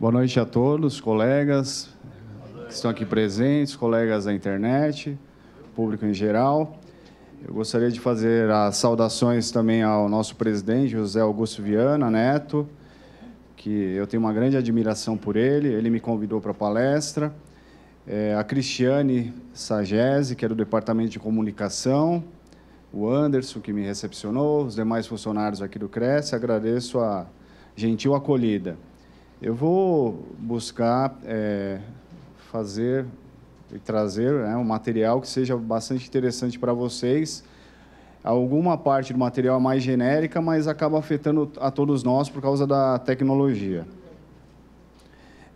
Boa noite a todos, colegas que estão aqui presentes, colegas da internet, público em geral. Eu gostaria de fazer as saudações também ao nosso presidente, José Augusto Viana Neto, que eu tenho uma grande admiração por ele, ele me convidou para a palestra. É, a Cristiane Sagese, que é do Departamento de Comunicação, o Anderson, que me recepcionou, os demais funcionários aqui do Cresce, agradeço a gentil acolhida. Eu vou buscar é, fazer e trazer né, um material que seja bastante interessante para vocês. Alguma parte do material é mais genérica, mas acaba afetando a todos nós por causa da tecnologia.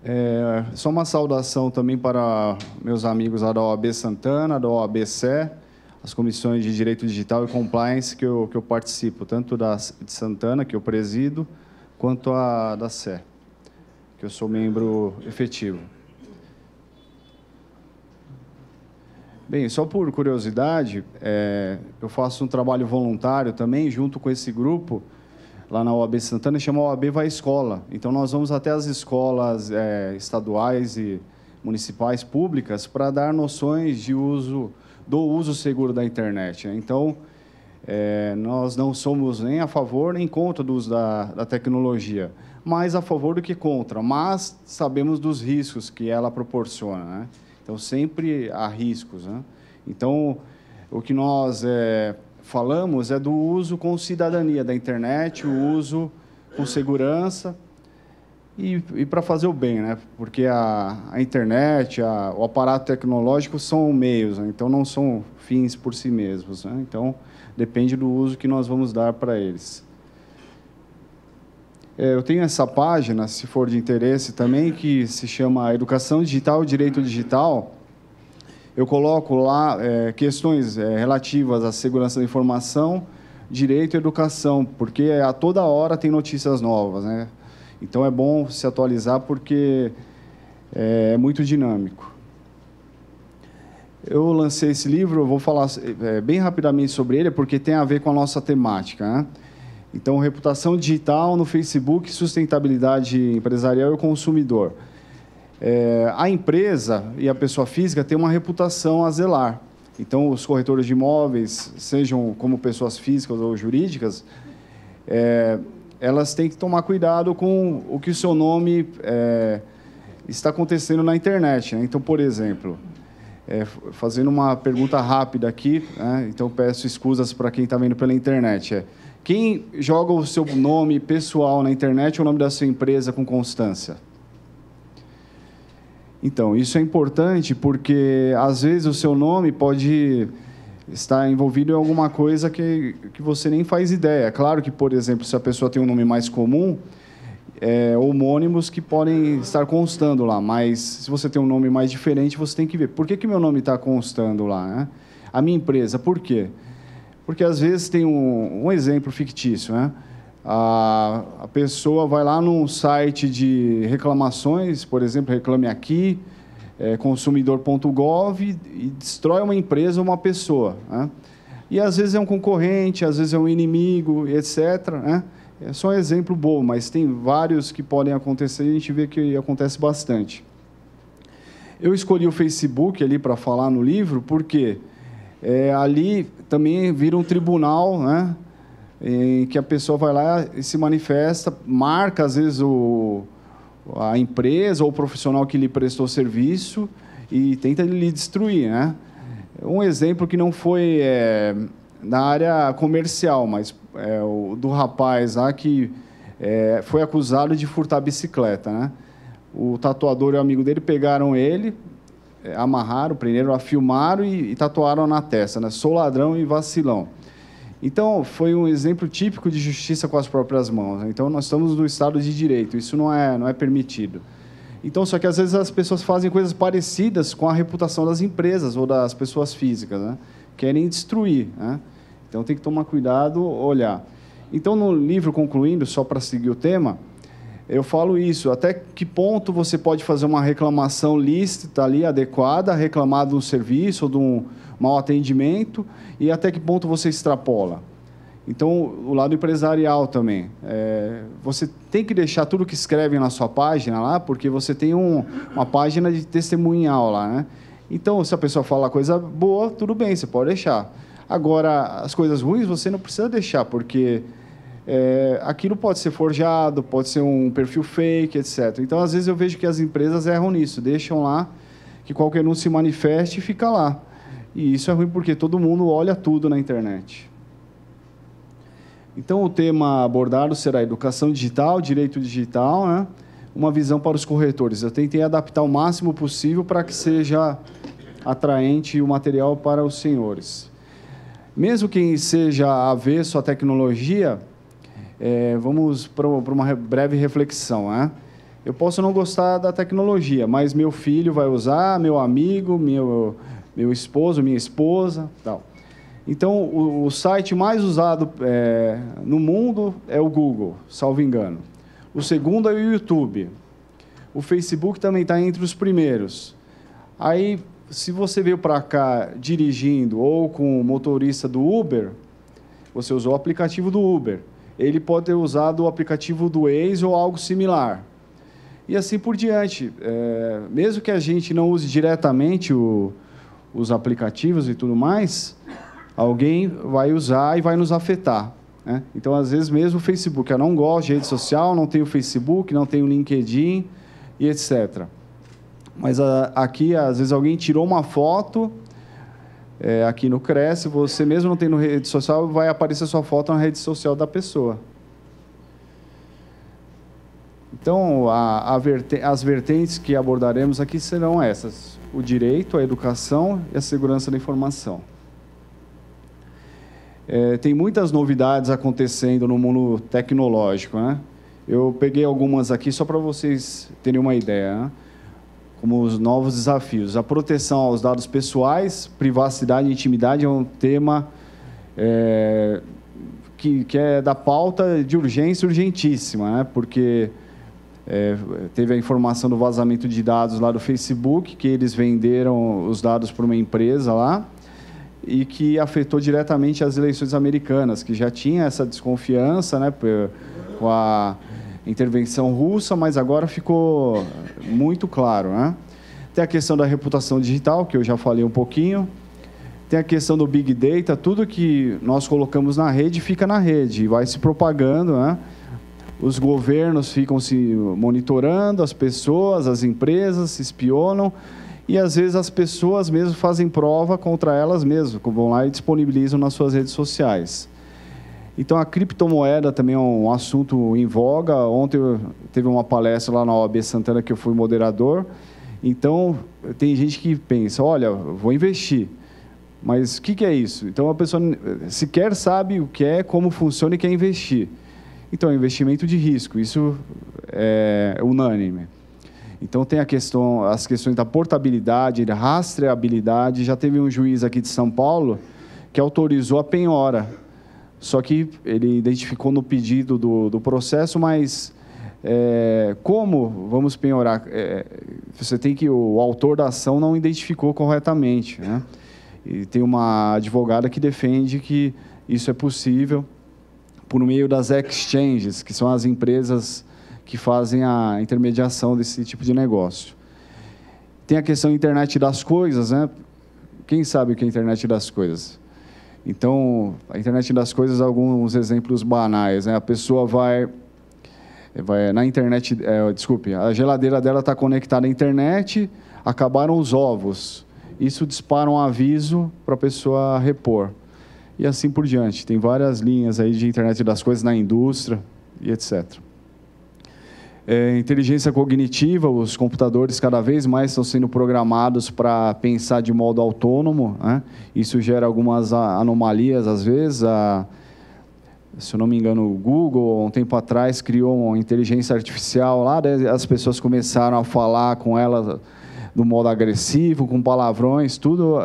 É, só uma saudação também para meus amigos da OAB Santana, da OAB Sé, as comissões de Direito Digital e Compliance que eu, que eu participo, tanto da de Santana, que eu presido, quanto a da Sé que eu sou membro efetivo. Bem, só por curiosidade, é, eu faço um trabalho voluntário também, junto com esse grupo, lá na OAB Santana, chama OAB Vai Escola. Então, nós vamos até as escolas é, estaduais e municipais públicas para dar noções de uso, do uso seguro da internet. Né? Então, é, nós não somos nem a favor nem contra do uso da, da tecnologia mais a favor do que contra, mas sabemos dos riscos que ela proporciona. Né? Então, sempre há riscos. Né? Então, o que nós é, falamos é do uso com cidadania da internet, o uso com segurança e, e para fazer o bem, né? porque a, a internet, a, o aparato tecnológico são meios, né? então não são fins por si mesmos. Né? Então, depende do uso que nós vamos dar para eles. É, eu tenho essa página, se for de interesse também, que se chama Educação Digital e Direito Digital. Eu coloco lá é, questões é, relativas à segurança da informação, direito e educação, porque a toda hora tem notícias novas. Né? Então é bom se atualizar porque é, é muito dinâmico. Eu lancei esse livro, vou falar é, bem rapidamente sobre ele, porque tem a ver com a nossa temática. Né? Então, reputação digital no Facebook, sustentabilidade empresarial e consumidor. É, a empresa e a pessoa física tem uma reputação a zelar. Então, os corretores de imóveis, sejam como pessoas físicas ou jurídicas, é, elas têm que tomar cuidado com o que o seu nome é, está acontecendo na internet. Né? Então, por exemplo, é, fazendo uma pergunta rápida aqui, né? então peço escusas para quem está vendo pela internet. É, quem joga o seu nome pessoal na internet ou o nome da sua empresa com constância? Então, isso é importante porque, às vezes, o seu nome pode estar envolvido em alguma coisa que, que você nem faz ideia. Claro que, por exemplo, se a pessoa tem um nome mais comum, é, homônimos que podem estar constando lá, mas se você tem um nome mais diferente, você tem que ver. Por que, que meu nome está constando lá? Né? A minha empresa, por quê? Por quê? Porque às vezes tem um, um exemplo fictício, né? A, a, pessoa vai lá num site de reclamações, por exemplo, Reclame Aqui, é, consumidor.gov, e, e destrói uma empresa ou uma pessoa. Né? E às vezes é um concorrente, às vezes é um inimigo, etc. Né? É só um exemplo bom, mas tem vários que podem acontecer e a gente vê que acontece bastante. Eu escolhi o Facebook ali para falar no livro porque é, ali também vira um tribunal, né? Em que a pessoa vai lá e se manifesta, marca às vezes o, a empresa ou o profissional que lhe prestou serviço e tenta lhe destruir, né? Um exemplo que não foi é, na área comercial, mas é, o, do rapaz lá que é, foi acusado de furtar bicicleta, né? O tatuador e o amigo dele pegaram ele, é, amarraram, prenderam, a filmaram e, e tatuaram na testa, né? Sou ladrão e vacilão. Então, foi um exemplo típico de justiça com as próprias mãos. Né? Então, nós estamos no Estado de Direito, isso não é, não é permitido. Então, só que às vezes as pessoas fazem coisas parecidas com a reputação das empresas ou das pessoas físicas, né? querem destruir. Né? Então, tem que tomar cuidado, olhar. Então, no livro concluindo, só para seguir o tema, eu falo isso, até que ponto você pode fazer uma reclamação lícita ali, adequada, reclamar de um serviço ou de um mau atendimento, e até que ponto você extrapola. Então, o lado empresarial também. É, você tem que deixar tudo que escrevem na sua página lá, porque você tem um, uma página de testemunhal lá, né? Então, se a pessoa fala coisa boa, tudo bem, você pode deixar. Agora, as coisas ruins você não precisa deixar, porque é, aquilo pode ser forjado, pode ser um perfil fake, etc. Então, às vezes, eu vejo que as empresas erram nisso, deixam lá que qualquer um se manifeste e fica lá. E isso é ruim porque todo mundo olha tudo na internet. Então, o tema abordado será educação digital, direito digital, né? uma visão para os corretores. Eu tentei adaptar o máximo possível para que seja atraente o material para os senhores. Mesmo quem seja avesso à tecnologia, é, vamos para uma breve reflexão. Né? Eu posso não gostar da tecnologia, mas meu filho vai usar, meu amigo, meu, meu esposo, minha esposa, tal. Então, o, o site mais usado é, no mundo é o Google, salvo engano. O segundo é o YouTube. O Facebook também está entre os primeiros. Aí, se você veio para cá dirigindo ou com o motorista do Uber, você usou o aplicativo do Uber ele pode ter usado o aplicativo do ex ou algo similar. E assim por diante. É, mesmo que a gente não use diretamente o, os aplicativos e tudo mais, alguém vai usar e vai nos afetar. Né? Então, às vezes, mesmo o Facebook, eu não gosto de rede social, não tenho Facebook, não tenho LinkedIn e etc. Mas a, ah, aqui, às vezes, alguém tirou uma foto é, aqui no Cresce, você mesmo não tendo rede social, vai aparecer sua foto na rede social da pessoa. Então, a, a verte, as vertentes que abordaremos aqui serão essas: o direito, a educação e a segurança da informação. É, tem muitas novidades acontecendo no mundo tecnológico. Né? Eu peguei algumas aqui só para vocês terem uma ideia. Né? como os novos desafios. A proteção aos dados pessoais, privacidade e intimidade é um tema é, que, que é da pauta de urgência urgentíssima, né? porque é, teve a informação do vazamento de dados lá do Facebook, que eles venderam os dados para uma empresa lá, e que afetou diretamente as eleições americanas, que já tinha essa desconfiança né, com a intervenção russa, mas agora ficou muito claro, né? Tem a questão da reputação digital, que eu já falei um pouquinho. Tem a questão do Big Data, tudo que nós colocamos na rede fica na rede, e vai se propagando, né? Os governos ficam se monitorando, as pessoas, as empresas se espionam e às vezes as pessoas mesmo fazem prova contra elas mesmas, vão lá e disponibilizam nas suas redes sociais. Então a criptomoeda também é um assunto em voga. Ontem teve uma palestra lá na OAB Santana que eu fui moderador. Então tem gente que pensa, olha, vou investir. Mas o que, que é isso? Então a pessoa sequer sabe o que é, como funciona e quer investir. Então é investimento de risco, isso é unânime. Então tem a questão, as questões da portabilidade, da rastreabilidade. Já teve um juiz aqui de São Paulo que autorizou a penhora só que ele identificou no pedido do, do processo, mas é, como vamos penhorar? É, você tem que o autor da ação não identificou corretamente, né? E tem uma advogada que defende que isso é possível por meio das exchanges, que são as empresas que fazem a intermediação desse tipo de negócio. Tem a questão da internet das coisas, né? Quem sabe o que é a internet das coisas? Então, a internet das coisas, alguns exemplos banais. Né? A pessoa vai, vai na internet, é, desculpe, a geladeira dela está conectada à internet, acabaram os ovos. Isso dispara um aviso para a pessoa repor. E assim por diante. Tem várias linhas aí de internet das coisas na indústria e etc. É, inteligência cognitiva, os computadores cada vez mais estão sendo programados para pensar de modo autônomo. Né? Isso gera algumas anomalias, às vezes. A, se eu não me engano, o Google, um tempo atrás, criou uma inteligência artificial lá, as pessoas começaram a falar com ela no modo agressivo, com palavrões, tudo.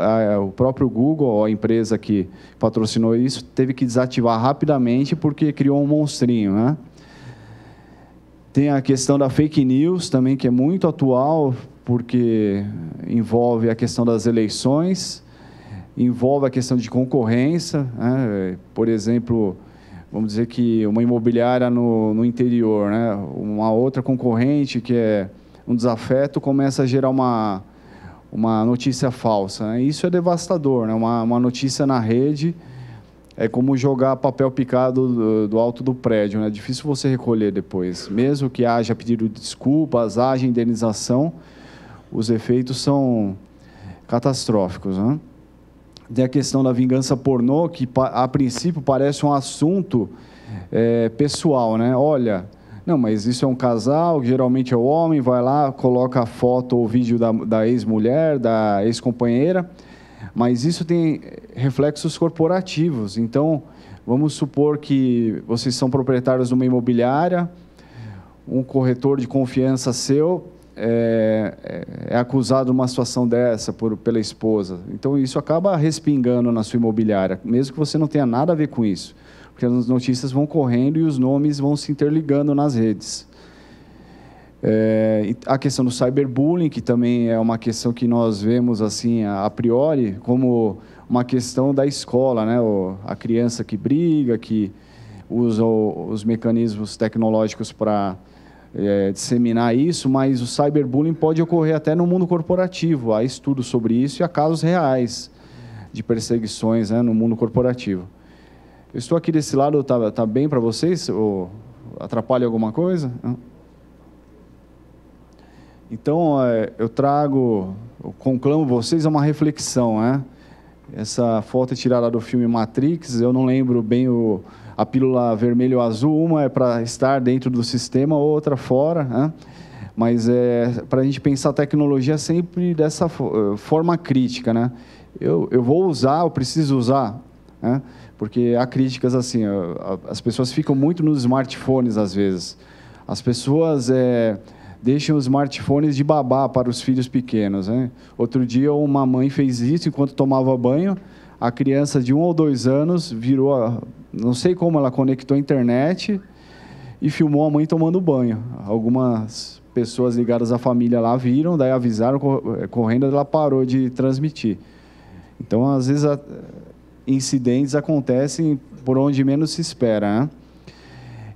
O próprio Google, a empresa que patrocinou isso, teve que desativar rapidamente porque criou um monstrinho, né? Tem a questão da fake news também, que é muito atual, porque envolve a questão das eleições, envolve a questão de concorrência. Né? Por exemplo, vamos dizer que uma imobiliária no, no interior, né? uma outra concorrente que é um desafeto, começa a gerar uma, uma notícia falsa. Né? Isso é devastador, né? uma, uma notícia na rede é como jogar papel picado do, do alto do prédio, né? É difícil você recolher depois. Mesmo que haja pedido de desculpas, haja indenização, os efeitos são catastróficos, né? Tem a questão da vingança pornô, que a princípio parece um assunto é, pessoal, né? Olha, não, mas isso é um casal, geralmente é o homem, vai lá, coloca a foto ou vídeo da, da ex-mulher, da ex-companheira, mas isso tem reflexos corporativos. Então, vamos supor que vocês são proprietários de uma imobiliária, um corretor de confiança seu é, é, é acusado de uma situação dessa por, pela esposa. Então, isso acaba respingando na sua imobiliária, mesmo que você não tenha nada a ver com isso, porque as notícias vão correndo e os nomes vão se interligando nas redes. É, a questão do cyberbullying, que também é uma questão que nós vemos assim a, priori como uma questão da escola, né? O, a criança que briga, que usa o, os mecanismos tecnológicos para é, disseminar isso, mas o cyberbullying pode ocorrer até no mundo corporativo. Há estudos sobre isso e há casos reais de perseguições né, no mundo corporativo. Eu estou aqui desse lado, está tá bem para vocês? Ou atrapalha alguma coisa? Não? Então, é, eu trago, eu conclamo vocês a uma reflexão, né? Essa foto é tirada do filme Matrix, eu não lembro bem o, a pílula vermelho ou azul, uma é para estar dentro do sistema, outra fora, né? mas é para a gente pensar a tecnologia é sempre dessa eh, forma crítica, né? Eu, eu vou usar, eu preciso usar, né? porque há críticas assim, as pessoas ficam muito nos smartphones às vezes, as pessoas é, Deixem os smartphones de babá para os filhos pequenos. Né? Outro dia, uma mãe fez isso enquanto tomava banho. A criança de um ou dois anos virou, não sei como, ela conectou a internet e filmou a mãe tomando banho. Algumas pessoas ligadas à família lá viram, daí avisaram, eh, correndo, ela parou de transmitir. Então, às vezes, incidentes acontecem por onde menos se espera. Né?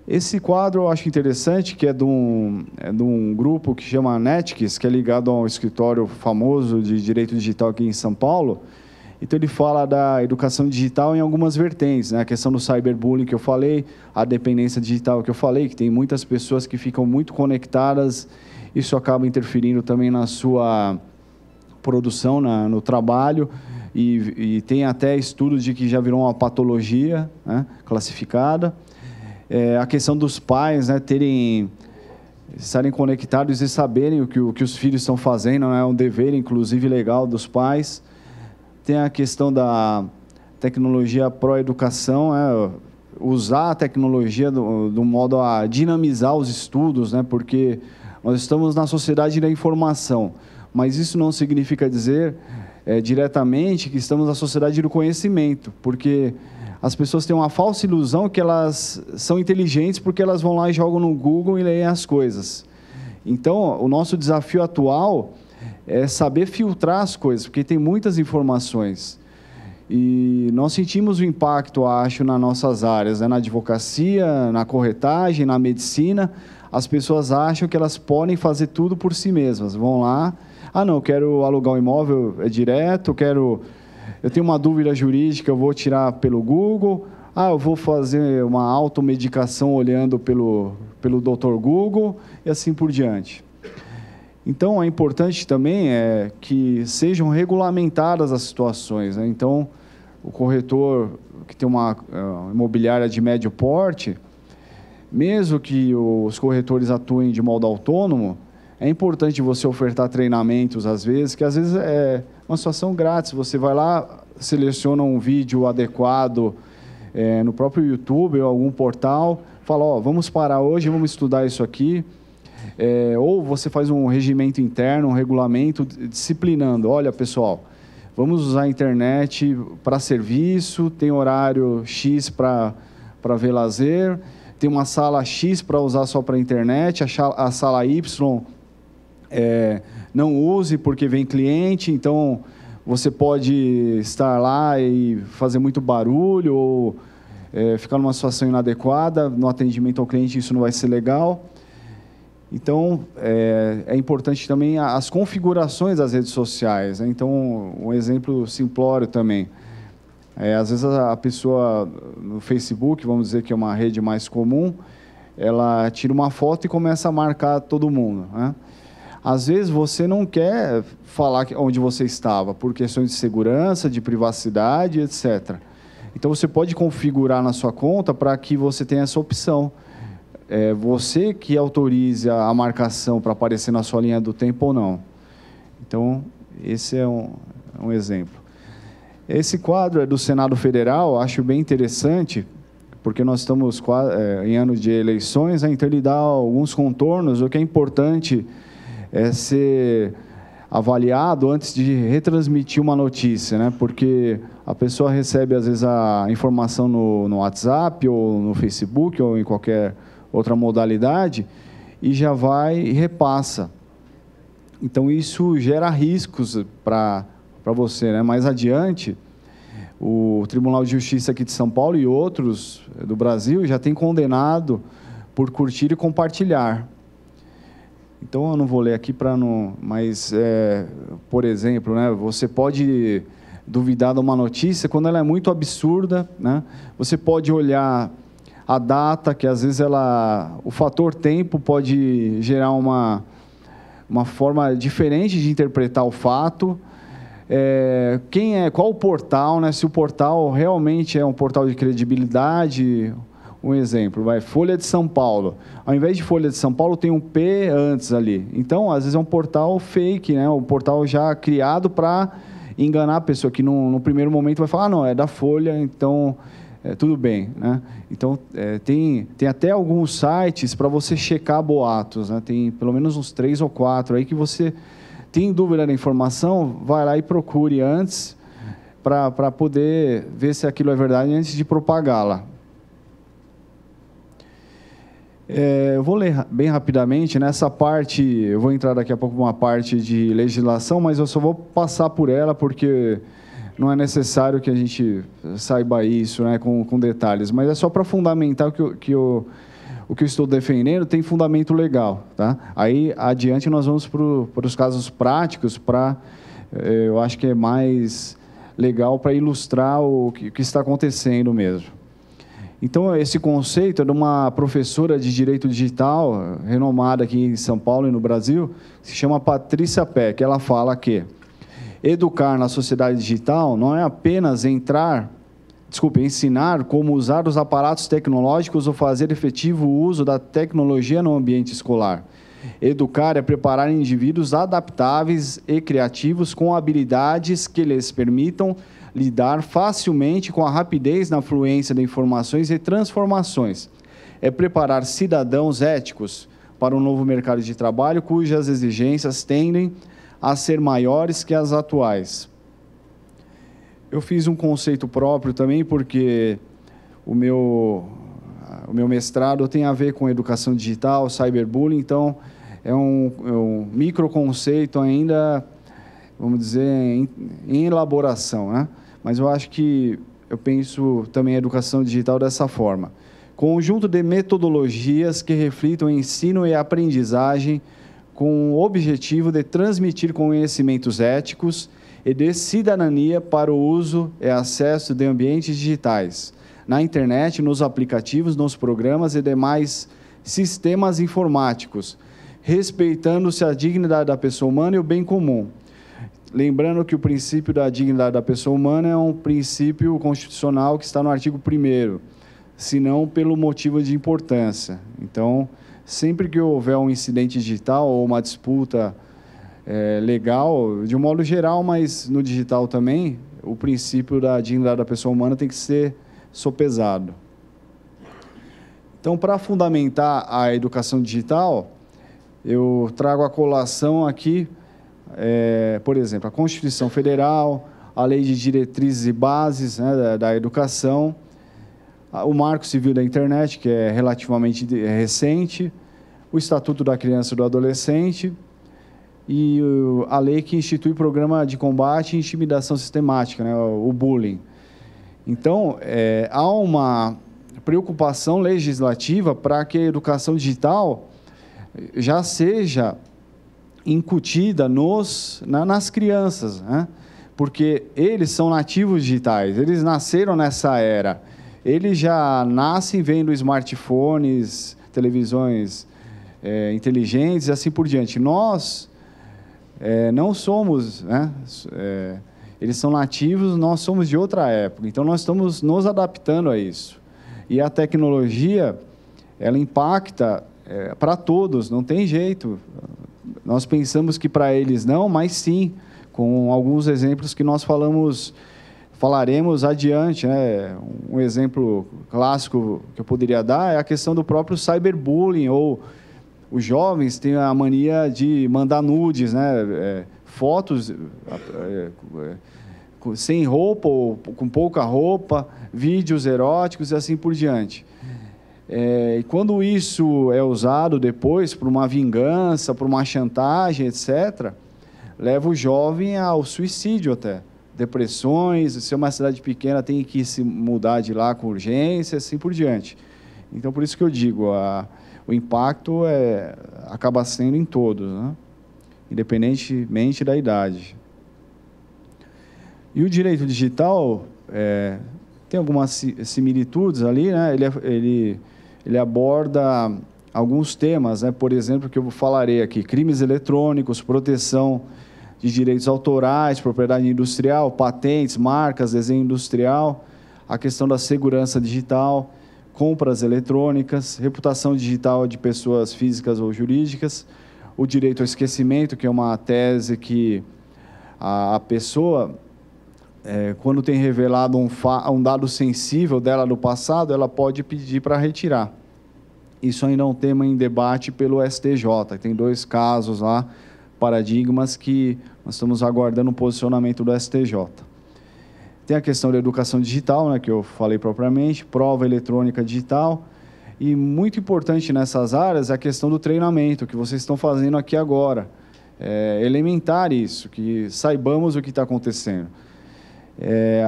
Esse quadro eu acho interessante, que é de um, é de um grupo que chama Netics que é ligado a um escritório famoso de direito digital aqui em São Paulo. Então ele fala da educação digital em algumas vertentes, né? A questão do cyberbullying que eu falei, a dependência digital que eu falei, que tem muitas pessoas que ficam muito conectadas, isso acaba interferindo também na sua produção, na, no trabalho. E, e tem até estudos de que já virou uma patologia né? classificada é, a questão dos pais né, terem estarem conectados e saberem o que, o que os filhos estão fazendo, né? é um dever, inclusive, legal dos pais. Tem a questão da tecnologia pró-educação, né, usar a tecnologia do, do, modo a dinamizar os estudos, né? porque nós estamos na sociedade da informação, mas isso não significa dizer é, diretamente que estamos na sociedade do conhecimento, porque as pessoas têm uma falsa ilusão que elas são inteligentes porque elas vão lá e jogam no Google e leem as coisas. Então, o nosso desafio atual é saber filtrar as coisas, porque tem muitas informações. E nós sentimos o impacto, acho, nas nossas áreas, né? na advocacia, na corretagem, na medicina. As pessoas acham que elas podem fazer tudo por si mesmas. Vão lá, ah, não, quero alugar um imóvel é direto, quero eu tenho uma dúvida jurídica, eu vou tirar pelo Google, ah, eu vou fazer uma automedicação olhando pelo, pelo Dr. Google e assim por diante. Então, é importante também é, que sejam regulamentadas as situações. Né? Então, o corretor que tem uma uh, imobiliária de médio porte, mesmo que os corretores atuem de modo autônomo, é importante você ofertar treinamentos às vezes, que às vezes é, uma situação grátis. Você vai lá, seleciona um vídeo adequado é, no próprio YouTube ou algum portal, fala, ó, vamos parar hoje, vamos estudar isso aqui. É, ou você faz um regimento interno, um regulamento disciplinando. Olha, pessoal, vamos usar a internet para serviço, tem horário X para ver lazer, tem uma sala X para usar só para internet, a, a sala Y é, não use porque vem cliente, então você pode estar lá e fazer muito barulho ou é, ficar numa situação inadequada no atendimento ao cliente, isso não vai ser legal. Então, é, é importante também as configurações das redes sociais. Né? Então, um exemplo simplório também. É, às vezes a pessoa no Facebook, vamos dizer que é uma rede mais comum, ela tira uma foto e começa a marcar todo mundo. Né? Às vezes você não quer falar onde você estava, por questões de segurança, de privacidade, etc. Então você pode configurar na sua conta para que você tenha essa opção. É você que autorize a marcação para aparecer na sua linha do tempo ou não. Então, esse é um, um exemplo. Esse quadro é do Senado Federal, acho bem interessante, porque nós estamos é, em anos de eleições, então ele dá alguns contornos, o que é importante é, ser avaliado antes de retransmitir uma notícia, né? Porque a pessoa recebe às vezes a informação no, no WhatsApp ou no Facebook ou em qualquer outra modalidade e já vai e repassa. Então isso gera riscos para para você, né? Mais adiante, o Tribunal de Justiça aqui de São Paulo e outros do Brasil já tem condenado por curtir e compartilhar. Então eu não vou ler aqui para não. Mas, é, por exemplo, né, você pode duvidar de uma notícia quando ela é muito absurda. Né? Você pode olhar a data, que às vezes ela, o fator tempo pode gerar uma, uma forma diferente de interpretar o fato. É, quem é, qual o portal, né? Se o portal realmente é um portal de credibilidade, um exemplo, vai Folha de São Paulo. Ao invés de Folha de São Paulo, tem um P antes ali. Então, às vezes é um portal fake, né? Um portal já criado para enganar a pessoa que no, no, primeiro momento vai falar, ah, não, é da Folha, então é, tudo bem, né? Então, é, tem, tem até alguns sites para você checar boatos, né? Tem pelo menos uns três ou quatro aí que você tem dúvida da informação, vai lá e procure antes para poder ver se aquilo é verdade antes de propagá-la. É, eu vou ler bem rapidamente. Nessa né? parte, eu vou entrar daqui a pouco uma parte de legislação, mas eu só vou passar por ela porque não é necessário que a gente saiba isso né, com, com detalhes, mas é só para fundamentar que, que eu, o que eu estou defendendo tem fundamento legal. Tá? Aí, adiante, nós vamos para os casos práticos, para, é, eu acho que é mais legal para ilustrar o que, o que está acontecendo mesmo. Então, esse conceito é de uma professora de direito digital, renomada aqui em São Paulo e no Brasil, se chama Patrícia Peck. Ela fala que educar na sociedade digital não é apenas entrar, desculpe, ensinar como usar os aparatos tecnológicos ou fazer efetivo uso da tecnologia no ambiente escolar Educar é preparar indivíduos adaptáveis e criativos com habilidades que lhes permitam lidar facilmente com a rapidez na fluência de informações e transformações. É preparar cidadãos éticos para um novo mercado de trabalho cujas exigências tendem a ser maiores que as atuais. Eu fiz um conceito próprio também porque o meu o meu mestrado tem a ver com educação digital, cyberbullying, então é um, é um ainda, vamos dizer, em, em elaboração, né? Mas eu acho que eu penso também a educação digital dessa forma. Conjunto de metodologias que reflitam ensino e aprendizagem com o objetivo de transmitir conhecimentos éticos e de cidadania para o uso e acesso de ambientes digitais, na internet, nos aplicativos, nos programas e demais sistemas informáticos, respeitando-se a dignidade da pessoa humana e o bem comum. Lembrando que o princípio da dignidade da pessoa humana é um princípio constitucional que está no artigo 1 se não pelo motivo de importância. Então, sempre que houver um incidente digital ou uma disputa é, legal, de um modo geral, mas no digital também, o princípio da dignidade da pessoa humana tem que ser sopesado. Então, para fundamentar a educação digital, eu trago a colação aqui, é, por exemplo, a Constituição Federal, a Lei de Diretrizes e Bases né, da, da Educação, o Marco Civil da Internet, que é relativamente é recente, o Estatuto da Criança e do Adolescente e a lei que institui o Programa de Combate à Intimidação Sistemática, né, o bullying. Então, é, há uma preocupação legislativa para que a educação digital eh, já seja incutida nos, na, nas crianças, né? porque eles são nativos digitais, eles nasceram nessa era, eles já nascem vendo smartphones, televisões é, inteligentes e assim por diante. Nós é, não somos né, é, eles são nativos, nós somos de outra época. Então nós estamos nos adaptando a isso. E a tecnologia, ela impacta é, para todos, não tem jeito. Nós pensamos que para eles não, mas sim, com alguns exemplos que nós falamos falaremos adiante. Né? Um exemplo clássico que eu poderia dar é a questão do próprio cyberbullying, ou os jovens têm a mania de mandar nudes, né? É, fotos eh, eh, sem roupa ou com pouca roupa, vídeos eróticos e assim por diante. É, e quando isso é usado depois para uma vingança, para uma chantagem, etc., leva o jovem ao suicídio até. Depressões, se é uma cidade pequena, tem que se mudar de lá com urgência, assim por diante. Então, por isso que eu digo, a, o impacto é, acaba sendo em todos. Né? independentemente da idade. E o direito digital é, tem algumas similitudes ali, né? Ele, é, ele, ele aborda alguns temas, né? por exemplo, que eu falarei aqui, crimes eletrônicos, proteção de direitos autorais, propriedade industrial, patentes, marcas, desenho industrial, a questão da segurança digital, compras eletrônicas, reputação digital de pessoas físicas ou jurídicas, o direito ao esquecimento, que é uma tese que a, a pessoa, é, quando tem revelado um, um dado sensível dela do passado, ela pode pedir para retirar. Isso ainda é um tema em debate pelo STJ. Tem dois casos lá, paradigmas, que nós estamos aguardando o posicionamento do STJ. Tem a questão da educação digital, né, que eu falei propriamente, prova eletrônica digital, e muito importante nessas áreas é a questão do treinamento, que vocês estão fazendo aqui agora. É elementar isso, que saibamos o que está acontecendo. É,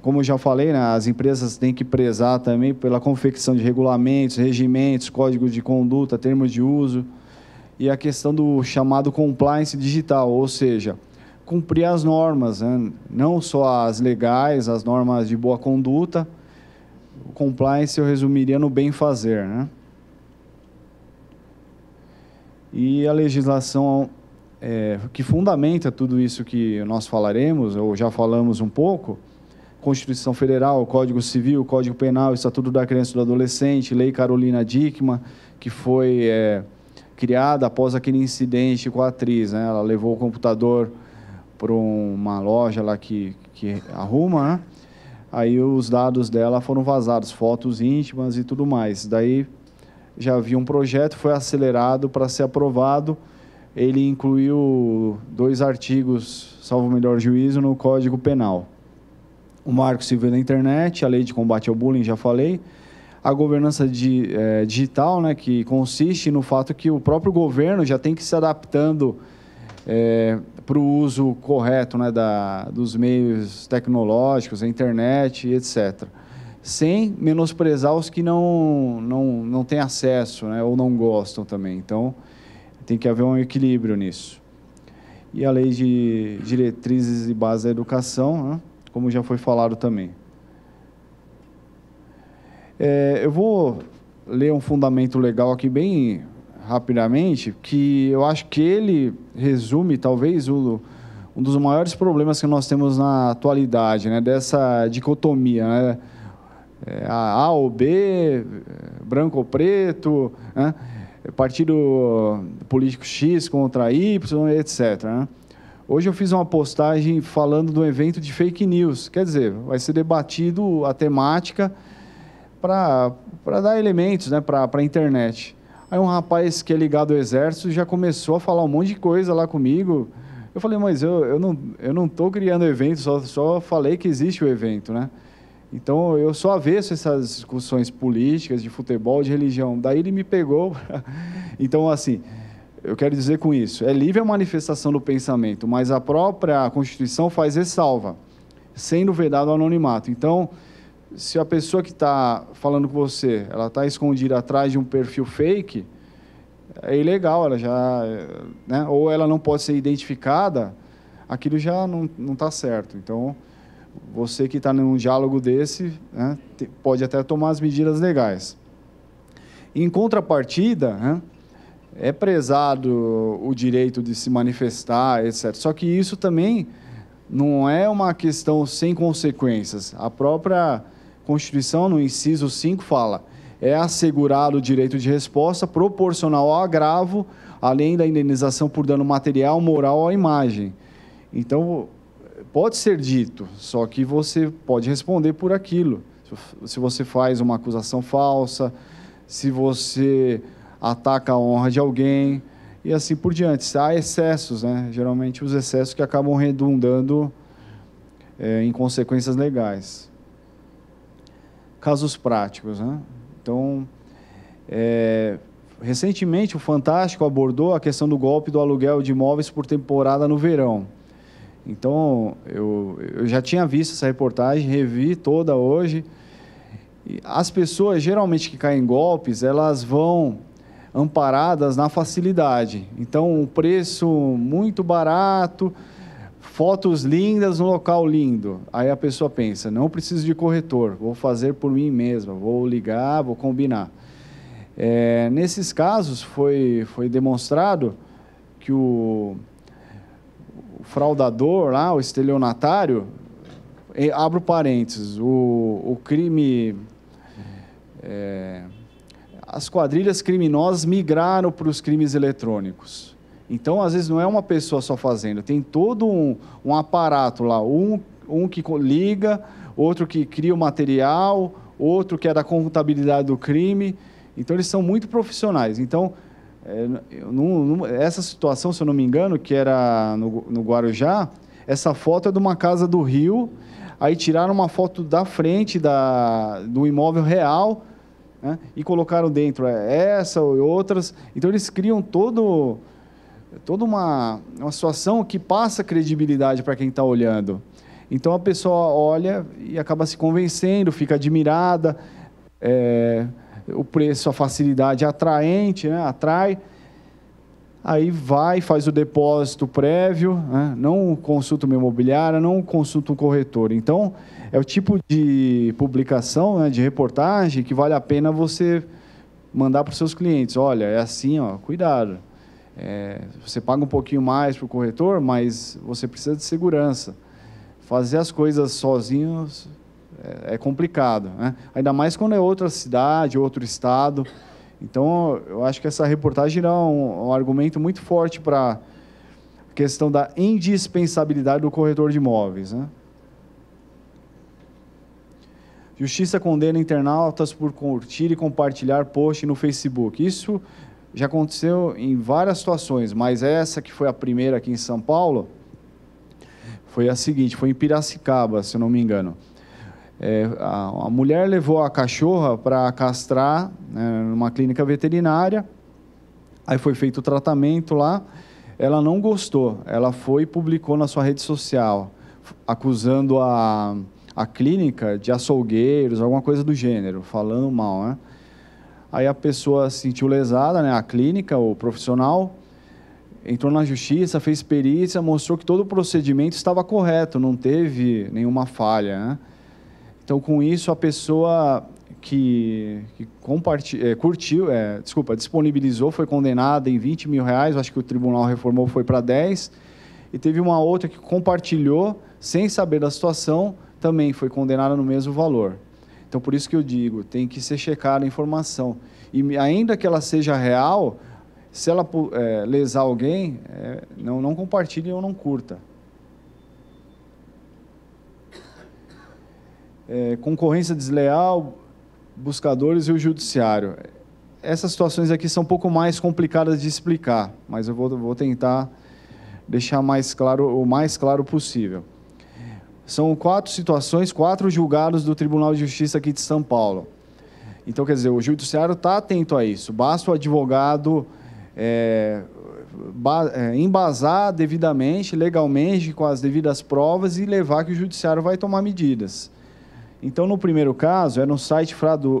como eu já falei, né, as empresas têm que prezar também pela confecção de regulamentos, regimentos, códigos de conduta, termos de uso e a questão do chamado compliance digital, ou seja, cumprir as normas, né? não só as legais, as normas de boa conduta, o compliance eu resumiria no bem fazer, né? E a legislação é, que fundamenta tudo isso que nós falaremos, ou já falamos um pouco, Constituição Federal, Código Civil, Código Penal, Estatuto da Criança e do Adolescente, Lei Carolina Dickmann, que foi é, criada após aquele incidente com a atriz. Né? Ela levou o computador para uma loja lá que, que arruma, né? aí os dados dela foram vazados, fotos íntimas e tudo mais. Daí já havia um projeto, foi acelerado para ser aprovado. Ele incluiu dois artigos, salvo o melhor juízo, no Código Penal. O Marco Civil da Internet, a Lei de Combate ao Bullying, já falei. A governança de, eh, é, digital, né, que consiste no fato que o próprio governo já tem que se adaptando é, para o uso correto né, da, dos meios tecnológicos, a internet, etc. Sem menosprezar os que não, não, não têm acesso né, ou não gostam também. Então, tem que haver um equilíbrio nisso. E a lei de diretrizes e bases da educação, né, como já foi falado também. É, eu vou ler um fundamento legal aqui, bem rapidamente, que eu acho que ele resume talvez o, um dos maiores problemas que nós temos na atualidade, né? dessa dicotomia, né? É, a, a ou B, branco ou preto, né? partido político X contra Y, etc. Né? Hoje eu fiz uma postagem falando do evento de fake news, quer dizer, vai ser debatido a temática para dar elementos né, para a internet. Aí um rapaz que é ligado ao exército já começou a falar um monte de coisa lá comigo. Eu falei, mas eu, eu não eu não tô criando evento, só só falei que existe o evento, né? Então eu só avesso essas discussões políticas, de futebol, de religião. Daí ele me pegou. então assim, eu quero dizer com isso, é livre a manifestação do pensamento, mas a própria Constituição faz ressalva, sendo vedado o anonimato. Então, se a pessoa que está falando com você, ela está escondida atrás de um perfil fake, é ilegal, ela já, né? ou ela não pode ser identificada, aquilo já não está certo. Então, você que está num diálogo desse, né, pode até tomar as medidas legais. Em contrapartida, né, é prezado o direito de se manifestar, etc. Só que isso também não é uma questão sem consequências. A própria Constituição, no inciso 5, fala: é assegurado o direito de resposta proporcional ao agravo, além da indenização por dano material, moral ou à imagem. Então, pode ser dito, só que você pode responder por aquilo. Se você faz uma acusação falsa, se você ataca a honra de alguém e assim por diante. Há excessos, né? geralmente os excessos que acabam redundando é, em consequências legais casos práticos. Né? Então, é, recentemente o Fantástico abordou a questão do golpe do aluguel de imóveis por temporada no verão. Então, eu, eu já tinha visto essa reportagem, revi toda hoje. As pessoas, geralmente, que caem em golpes, elas vão amparadas na facilidade. Então, um preço muito barato, fotos lindas no local lindo. Aí a pessoa pensa: não preciso de corretor, vou fazer por mim mesma, vou ligar, vou combinar. É, nesses casos foi, foi demonstrado que o, o fraudador lá, o estelionatário, e, abro parênteses, o, o crime. É, as quadrilhas criminosas migraram para os crimes eletrônicos. Então, às vezes, não é uma pessoa só fazendo, tem todo um, um aparato lá, um, um que liga, outro que cria o material, outro que é da contabilidade do crime. Então, eles são muito profissionais. Então, é, essa situação, se eu não me engano, que era no, no Guarujá, essa foto é de uma casa do Rio, aí tiraram uma foto da frente da, do imóvel real né, e colocaram dentro é, essa ou outras. Então, eles criam todo é toda uma, uma situação que passa credibilidade para quem está olhando. Então a pessoa olha e acaba se convencendo, fica admirada, é, o preço, a facilidade é atraente, né, atrai. Aí vai, faz o depósito prévio, né, não consulta uma imobiliária, não consulta um corretor. Então, é o tipo de publicação, né, de reportagem, que vale a pena você mandar para os seus clientes. Olha, é assim, ó, cuidado. É, você paga um pouquinho mais para o corretor, mas você precisa de segurança. Fazer as coisas sozinhos é, é complicado, né? ainda mais quando é outra cidade, outro estado. Então, eu acho que essa reportagem é um, um argumento muito forte para a questão da indispensabilidade do corretor de imóveis. Né? Justiça condena internautas por curtir e compartilhar post no Facebook. Isso já aconteceu em várias situações, mas essa que foi a primeira aqui em São Paulo foi a seguinte: foi em Piracicaba, se não me engano. É, a, a, mulher levou a cachorra para castrar né, numa clínica veterinária. Aí foi feito o tratamento lá. Ela não gostou. Ela foi e publicou na sua rede social, acusando a, a clínica de açougueiros, alguma coisa do gênero, falando mal, né? Aí a pessoa se sentiu lesada, né? A clínica, o profissional, entrou na justiça, fez perícia, mostrou que todo o procedimento estava correto, não teve nenhuma falha. Né? Então, com isso, a pessoa que, que é, curtiu, é, desculpa, disponibilizou, foi condenada em 20 mil reais, acho que o tribunal reformou, foi para 10. E teve uma outra que compartilhou, sem saber da situação, também foi condenada no mesmo valor. Então, por isso que eu digo, tem que ser checada a informação. E ainda que ela seja real, se ela é, lesar alguém, é, não, não compartilhe ou não curta. É, concorrência desleal, buscadores e o judiciário. Essas situações aqui são um pouco mais complicadas de explicar, mas eu vou, vou tentar deixar mais claro, o mais claro possível. São quatro situações, quatro julgados do Tribunal de Justiça aqui de São Paulo. Então, quer dizer, o judiciário está atento a isso. Basta o advogado é, é, embasar devidamente, legalmente, com as devidas provas e levar que o judiciário vai tomar medidas. Então, no primeiro caso, era um site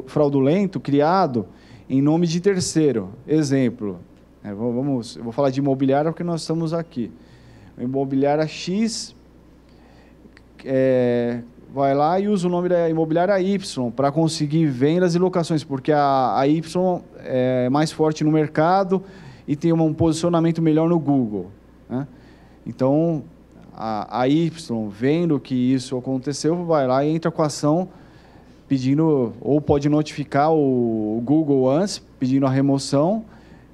fraudulento criado em nome de terceiro. Exemplo, é, vamos, eu vou falar de imobiliária porque nós estamos aqui. Imobiliária X é, vai lá e usa o nome da imobiliária Y para conseguir vendas e locações, porque a, a Y é mais forte no mercado e tem um posicionamento melhor no Google. Né? Então, a, a Y, vendo que isso aconteceu, vai lá e entra com a ação pedindo, ou pode notificar o, Google antes, pedindo a remoção,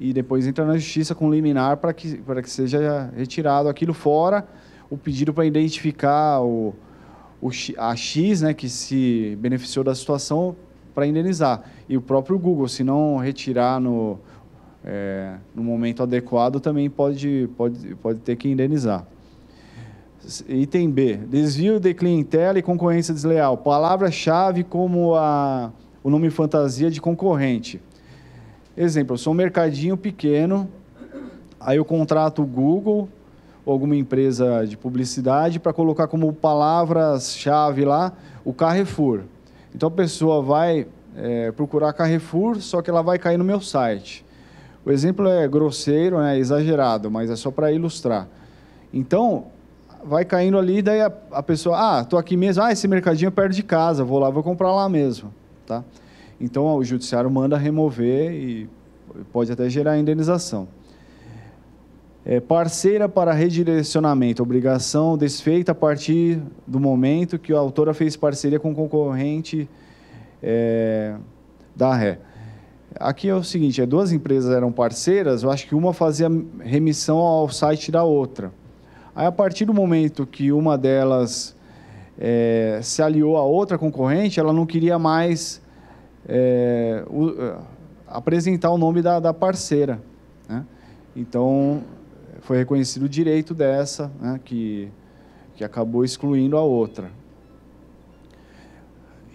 e depois entra na justiça com liminar para que, que seja retirado aquilo fora o pedido para identificar o, o, a X né, que se beneficiou da situação para indenizar. E o próprio Google, se não retirar no, é, no momento adequado, também pode, pode, pode ter que indenizar. Item B, desvio de clientela e concorrência desleal. Palavra-chave como a, o nome fantasia de concorrente. Exemplo, eu sou um mercadinho pequeno, aí eu contrato o Google alguma empresa de publicidade para colocar como palavras-chave lá o Carrefour. Então a pessoa vai é, procurar Carrefour, só que ela vai cair no meu site. O exemplo é grosseiro, é exagerado, mas é só para ilustrar. Então, vai caindo ali, daí a, a pessoa, ah, estou aqui mesmo, ah, esse mercadinho é perto de casa, vou lá, vou comprar lá mesmo. Tá? Então, o judiciário manda remover e pode até gerar indenização. É, parceira para redirecionamento, obrigação desfeita a partir do momento que a autora fez parceria com o concorrente é, da ré. Aqui é o seguinte, é, duas empresas eram parceiras, eu acho que uma fazia remissão ao site da outra. Aí, a partir do momento que uma delas é, se aliou à outra concorrente, ela não queria mais é, o, apresentar o nome da, da parceira. Né? Então, foi reconhecido o direito dessa, né, que, que acabou excluindo a outra.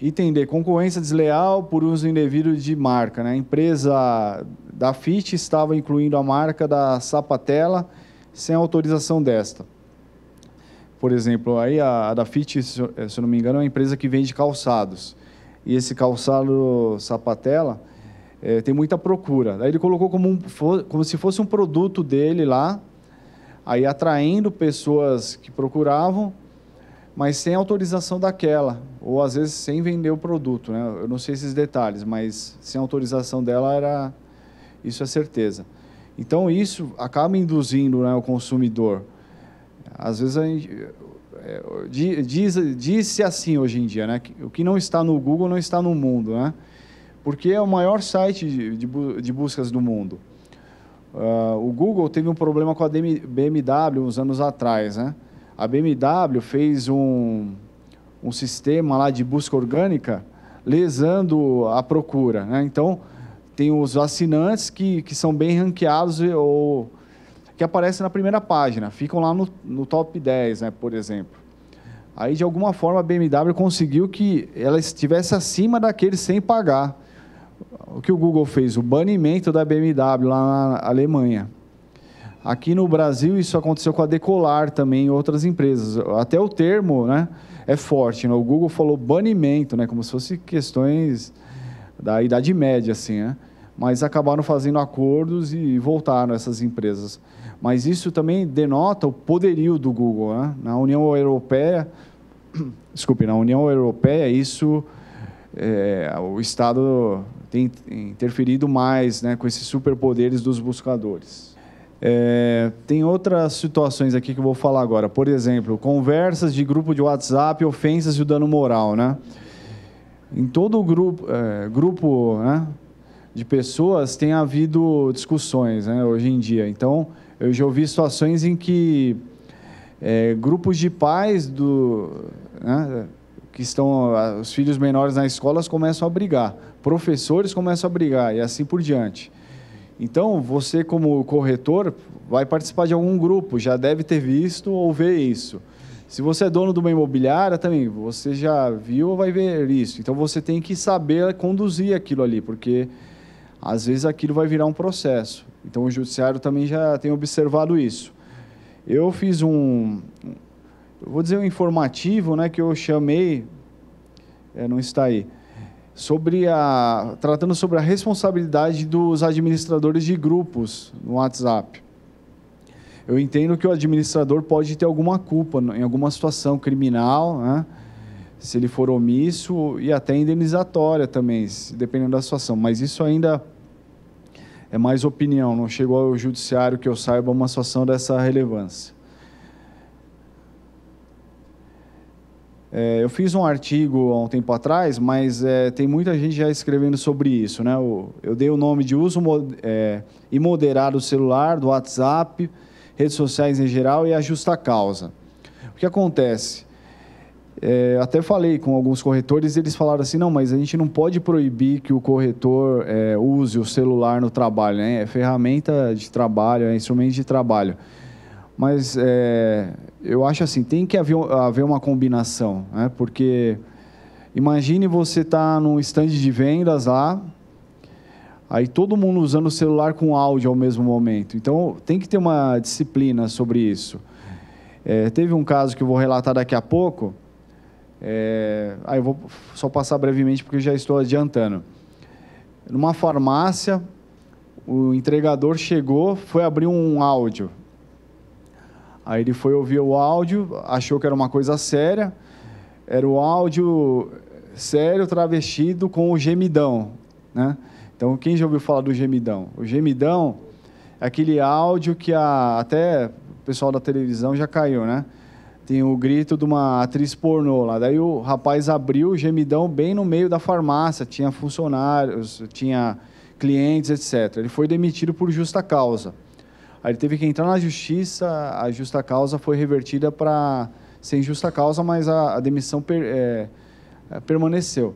Item D, concorrência desleal por uso indevido de marca. Né? A empresa da FIT estava incluindo a marca da Sapatela sem autorização desta. Por exemplo, aí a, a da FIT, se eu não me engano, é uma empresa que vende calçados. E esse calçado Sapatela é, tem muita procura. Aí ele colocou como, um, como se fosse um produto dele lá, aí atraindo pessoas que procuravam, mas sem autorização daquela, ou às vezes sem vender o produto. Né? Eu não sei esses detalhes, mas sem autorização dela era. Isso é certeza. Então isso acaba induzindo né, o consumidor. Às vezes a gente, é, diz-se assim hoje em dia, né? O que não está no Google não está no mundo, né? Porque é o maior site de, de, de buscas do mundo. Uh, o Google teve um problema com a BMW uns anos atrás, né? A BMW fez um, um sistema lá de busca orgânica lesando a procura, né? Então, tem os assinantes que, que são bem ranqueados ou que aparecem na primeira página, ficam lá no, no top 10, né, por exemplo. Aí, de alguma forma, a BMW conseguiu que ela estivesse acima daqueles sem pagar o que o Google fez? O banimento da BMW lá na Alemanha. Aqui no Brasil, isso aconteceu com a Decolar também, em outras empresas. Até o termo né, é forte. Né? O Google falou banimento, né, como se fosse questões da Idade Média, assim, né? mas acabaram fazendo acordos e voltaram essas empresas. Mas isso também denota o poderio do Google. Né? Na União Europeia, desculpe, na União Europeia, isso é, o Estado tem interferido mais né, com esses superpoderes dos buscadores. É, tem outras situações aqui que eu vou falar agora. Por exemplo, conversas de grupo de WhatsApp, ofensas e o dano moral, né? Em todo grupo, é, grupo né, de pessoas tem havido discussões né, hoje em dia. Então, eu já ouvi situações em que é, grupos de pais do, né, que estão ah, os filhos menores nas escolas começam a brigar, professores começam a brigar e assim por diante. Então, você como corretor vai participar de algum grupo, já deve ter visto ou ver isso. Se você é dono de uma imobiliária também, você já viu ou vai ver isso. Então você tem que saber conduzir aquilo ali, porque às vezes aquilo vai virar um processo. Então o judiciário também já tem observado isso. Eu fiz um, eu vou dizer um informativo, né, que eu chamei, é, não está aí, sobre a tratando sobre a responsabilidade dos administradores de grupos no WhatsApp. Eu entendo que o administrador pode ter alguma culpa em alguma situação criminal, né? se ele for omisso e até indenizatória também, dependendo da situação. Mas isso ainda é mais opinião, não chegou ao judiciário que eu saiba uma situação dessa relevância. É, eu fiz um artigo há um tempo atrás, mas é, tem muita gente já escrevendo sobre isso. Né? eu, eu dei o nome de uso é, imoderado do celular, do WhatsApp, redes sociais em geral e a justa causa. O que acontece? É, até falei com alguns corretores, eles falaram assim: não, mas a gente não pode proibir que o corretor é, use o celular no trabalho, né? é ferramenta de trabalho, é instrumento de trabalho. Mas é, eu acho assim, tem que haver, haver uma combinação, né? porque imagine você estar tá num estande de vendas lá, aí todo mundo usando o celular com áudio ao mesmo momento. Então tem que ter uma disciplina sobre isso. É, teve um caso que eu vou relatar daqui a pouco. É, aí eu vou só passar brevemente porque já estou adiantando. Numa farmácia, o entregador chegou, foi abrir um áudio Aí ele foi ouvir o áudio, achou que era uma coisa séria. Era o áudio sério travestido com o gemidão, né? Então, quem já ouviu falar do gemidão? O gemidão é aquele áudio que a, até o pessoal da televisão já caiu, né? Tem o grito de uma atriz pornô lá. Daí o rapaz abriu o gemidão bem no meio da farmácia. Tinha funcionários, tinha clientes, etc. Ele foi demitido por justa causa. Aí ele teve que entrar na justiça, a justa causa foi revertida para sem justa causa, mas a, a demissão per, é, é, permaneceu.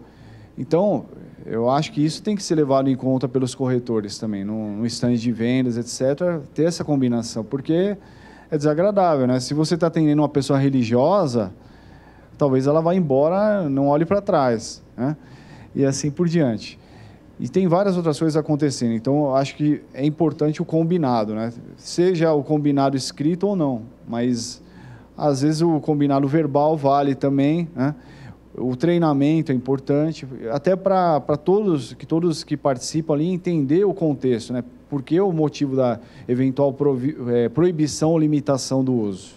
Então, eu acho que isso tem que ser levado em conta pelos corretores também, no, no stand de vendas, etc., ter essa combinação, porque é desagradável, né? Se você está atendendo uma pessoa religiosa, talvez ela vá embora, não olhe para trás, né? E assim por diante. E tem várias outras coisas acontecendo. Então, acho que é importante o combinado, né? Seja o combinado escrito ou não, mas às vezes o combinado verbal vale também, né? O treinamento é importante, até para todos que todos que participam ali entender o contexto, né? Por que o motivo da eventual provi, é, proibição ou limitação do uso?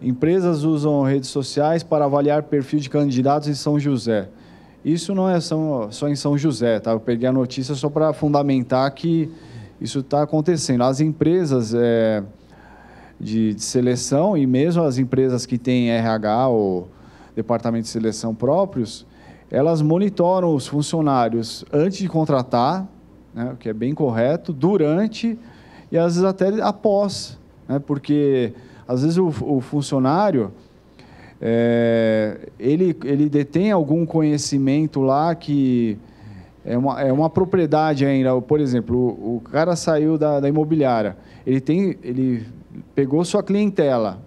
Empresas usam redes sociais para avaliar perfil de candidatos em São José. Isso não é só, só em São José, tá? Eu peguei a notícia só para fundamentar que isso está acontecendo. As empresas é, de, de, seleção e mesmo as empresas que têm RH ou departamento de seleção próprios, elas monitoram os funcionários antes de contratar, né, o que é bem correto, durante e às vezes até após, né, porque às vezes o, o funcionário é, ele, ele detém algum conhecimento lá que é uma, é uma propriedade ainda. Por exemplo, o, o cara saiu da, da, imobiliária, ele, tem, ele pegou sua clientela.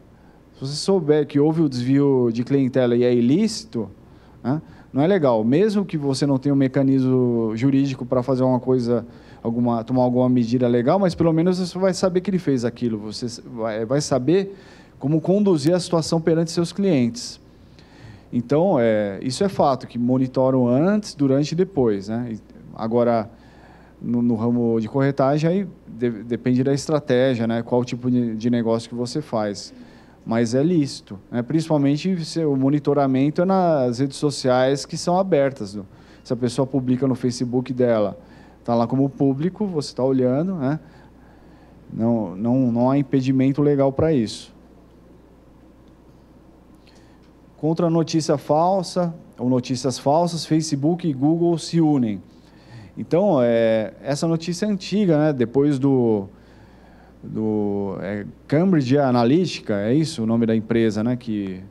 Se você souber que houve o desvio de clientela e é ilícito, né, não é legal. Mesmo que você não tenha um mecanismo jurídico para fazer uma coisa, alguma, tomar alguma medida legal, mas pelo menos você vai saber que ele fez aquilo. Você vai, vai saber como conduzir a situação perante seus clientes. Então, é, isso é fato, que monitoram antes, durante e depois. Né? agora, no, no, ramo de corretagem, aí de, depende da estratégia, né? qual tipo de, de, negócio que você faz. Mas é lícito. Né? Principalmente se o monitoramento é nas redes sociais que são abertas. Se a pessoa publica no Facebook dela, está lá como público, você está olhando, né? não, não, não há impedimento legal para isso. Contra a notícia falsa ou notícias falsas, Facebook e Google se unem. Então, é, essa notícia é antiga, né? Depois do, do é, Cambridge Analytica, é isso o nome da empresa, né? Que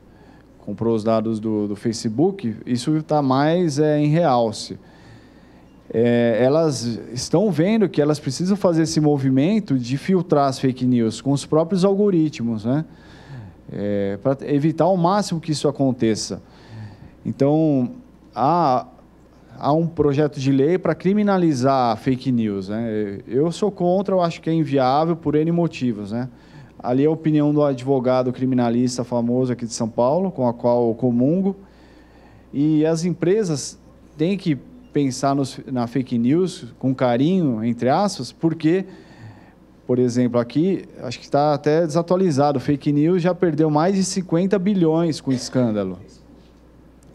comprou os dados do, do Facebook. Isso está mais é, em realce. É, elas estão vendo que elas precisam fazer esse movimento de filtrar as fake news com os próprios algoritmos, né? é, para evitar ao máximo que isso aconteça. Então, há, há um projeto de lei para criminalizar a fake news. Né? Eu sou contra, eu acho que é inviável por N motivos. Né? Ali é a opinião do advogado criminalista famoso aqui de São Paulo, com a qual eu comungo. E as empresas têm que pensar nos, na fake news com carinho, entre aspas, porque por exemplo, aqui, acho que está até desatualizado, fake news já perdeu mais de 50 bilhões com escândalo.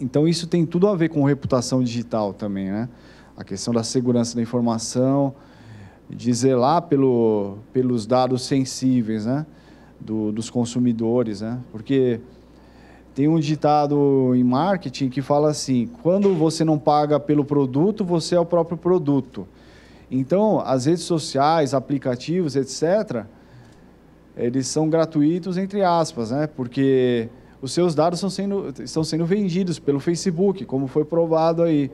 Então, isso tem tudo a ver com reputação digital também, né? A questão da segurança da informação, de zelar pelo, pelos dados sensíveis, né? Do, dos consumidores, né? Porque tem um ditado em marketing que fala assim: quando você não paga pelo produto, você é o próprio produto. Então, as redes sociais, aplicativos, etc., eles são gratuitos, entre aspas, né? porque os seus dados estão sendo, estão sendo vendidos pelo Facebook, como foi provado aí.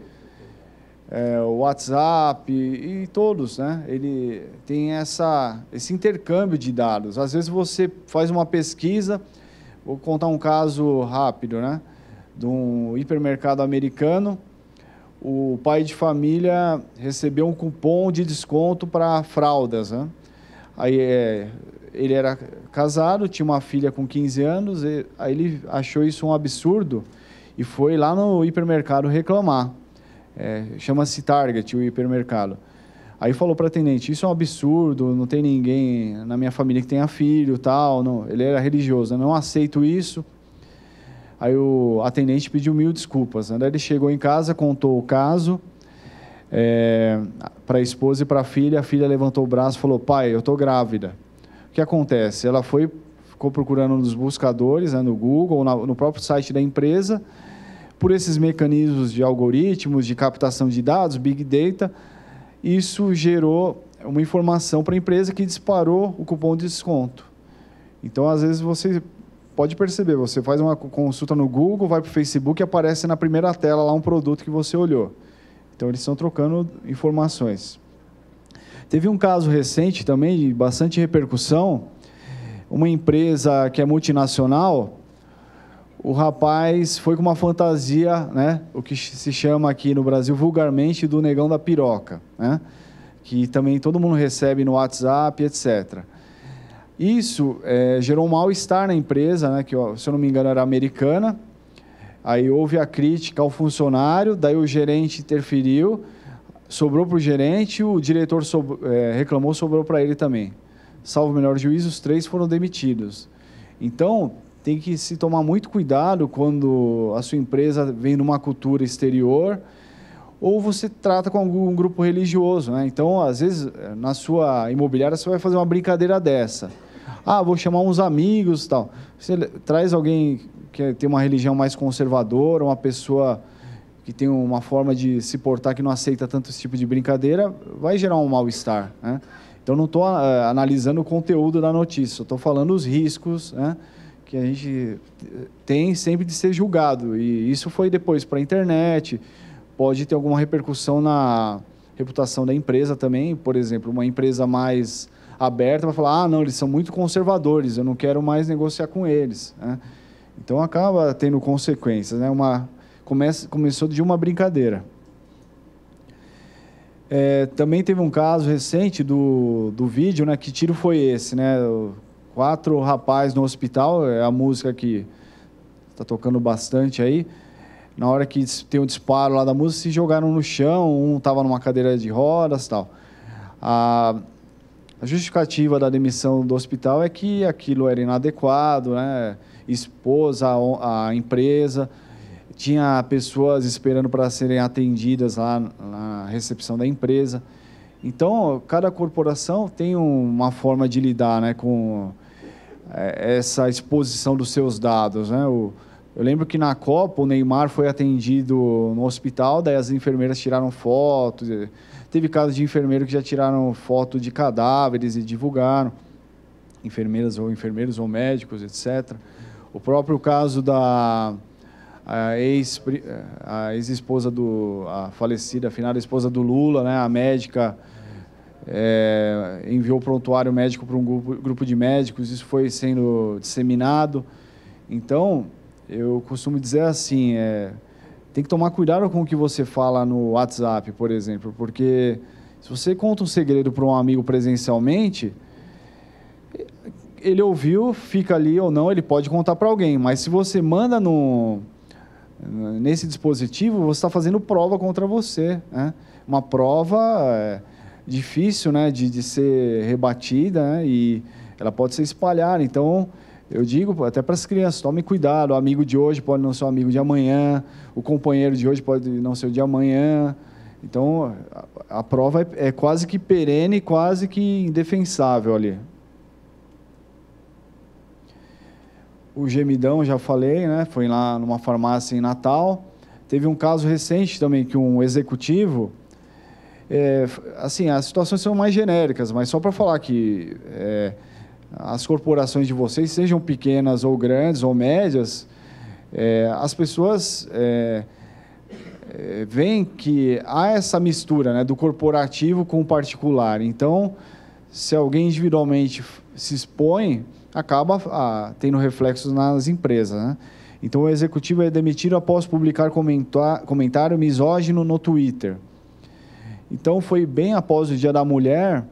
É, o WhatsApp e, e todos, né? Ele tem essa, esse intercâmbio de dados. Às vezes você faz uma pesquisa, vou contar um caso rápido, né? De um hipermercado americano o pai de família recebeu um cupom de desconto para fraldas. Né? Aí é, ele era casado, tinha uma filha com 15 anos, e, aí ele achou isso um absurdo e foi lá no hipermercado reclamar. É, Chama-se Target, o hipermercado. Aí falou para o atendente, isso é um absurdo, não tem ninguém na minha família que tenha filho, tal, não, ele era religioso, né? não aceito isso. Aí o atendente pediu mil desculpas. Né? Daí ele chegou em casa, contou o caso é, para a esposa e para a filha. A filha levantou o braço e falou: Pai, eu estou grávida. O que acontece? Ela foi, ficou procurando nos buscadores, né, no Google, na, no próprio site da empresa. Por esses mecanismos de algoritmos, de captação de dados, Big Data, isso gerou uma informação para a empresa que disparou o cupom de desconto. Então, às vezes, você pode perceber, você faz uma consulta no Google, vai para o Facebook e aparece na primeira tela lá um produto que você olhou. Então, eles estão trocando informações. Teve um caso recente também, de bastante repercussão, uma empresa que é multinacional, o rapaz foi com uma fantasia, né, o que se chama aqui no Brasil vulgarmente do negão da piroca, né, que também todo mundo recebe no WhatsApp, etc. Isso é, gerou um mal-estar na empresa, né, que, se eu não me engano, era americana. Aí houve a crítica ao funcionário, daí o gerente interferiu, sobrou para o gerente, o diretor é, reclamou, sobrou para ele também. Salvo o melhor juízo, os três foram demitidos. Então, tem que se tomar muito cuidado quando a sua empresa vem numa cultura exterior ou você trata com algum grupo religioso. Né? Então, às vezes, na sua imobiliária, você vai fazer uma brincadeira dessa. Ah, vou chamar uns amigos tal. Você traz alguém que tem uma religião mais conservadora, uma pessoa que tem uma forma de se portar que não aceita tanto esse tipo de brincadeira, vai gerar um mal-estar. Né? Então, não estou uh, ah, analisando o conteúdo da notícia, estou falando os riscos né, que a gente eh, tem sempre de ser julgado. E isso foi depois para a internet, pode ter alguma repercussão na reputação da empresa também. Por exemplo, uma empresa mais aberta para falar, ah, não, eles são muito conservadores, eu não quero mais negociar com eles. Né? Então acaba tendo consequências, né? Uma começa, começou de uma brincadeira. É, também teve um caso recente do, do vídeo, né? Que tiro foi esse, né? Quatro rapazes no hospital, é a música que está tocando bastante aí. Na hora que tem um disparo lá da música, se jogaram no chão, um estava numa cadeira de rodas tal. A, ah, a justificativa da demissão do hospital é que aquilo era inadequado, né? expôs a, a empresa, tinha pessoas esperando para serem atendidas lá na recepção da empresa. Então, cada corporação tem uma forma de lidar né, com é, essa exposição dos seus dados. Né? O, eu lembro que na Copa o Neymar foi atendido no hospital, daí as enfermeiras tiraram fotos, Teve casos de enfermeiros que já tiraram foto de cadáveres e divulgaram, enfermeiras ou enfermeiros ou médicos, etc. O próprio caso da ex, ex-esposa do a falecida, a esposa do Lula, né, a médica é, enviou prontuário médico para um grupo, grupo de médicos, isso foi sendo disseminado. Então, eu costumo dizer assim, é, tem que tomar cuidado com o que você fala no WhatsApp, por exemplo, porque se você conta um segredo para um amigo presencialmente, ele ouviu, fica ali ou não, ele pode contar para alguém, mas se você manda no, nesse dispositivo, você está fazendo prova contra você. Né? Uma prova é, difícil né? de, de ser rebatida né? e ela pode ser espalhada. Então, eu digo até para as crianças, tome cuidado, o amigo de hoje pode não ser o amigo de amanhã, o companheiro de hoje pode não ser o de amanhã. Então, a, a prova é, é quase que perene, quase que indefensável ali. O gemidão, já falei, né? Foi lá numa farmácia em Natal. Teve um caso recente também que um executivo... É, assim, as situações são mais genéricas, mas só para falar que... É, as corporações de vocês, sejam pequenas ou grandes ou médias, é, as pessoas é, é, veem que há essa mistura né, do corporativo com o particular. Então, se alguém individualmente se expõe, acaba a, ah, tendo reflexos nas empresas. Né? Então, o executivo é demitido após publicar comentar, comentário misógino no Twitter. Então, foi bem após o Dia da Mulher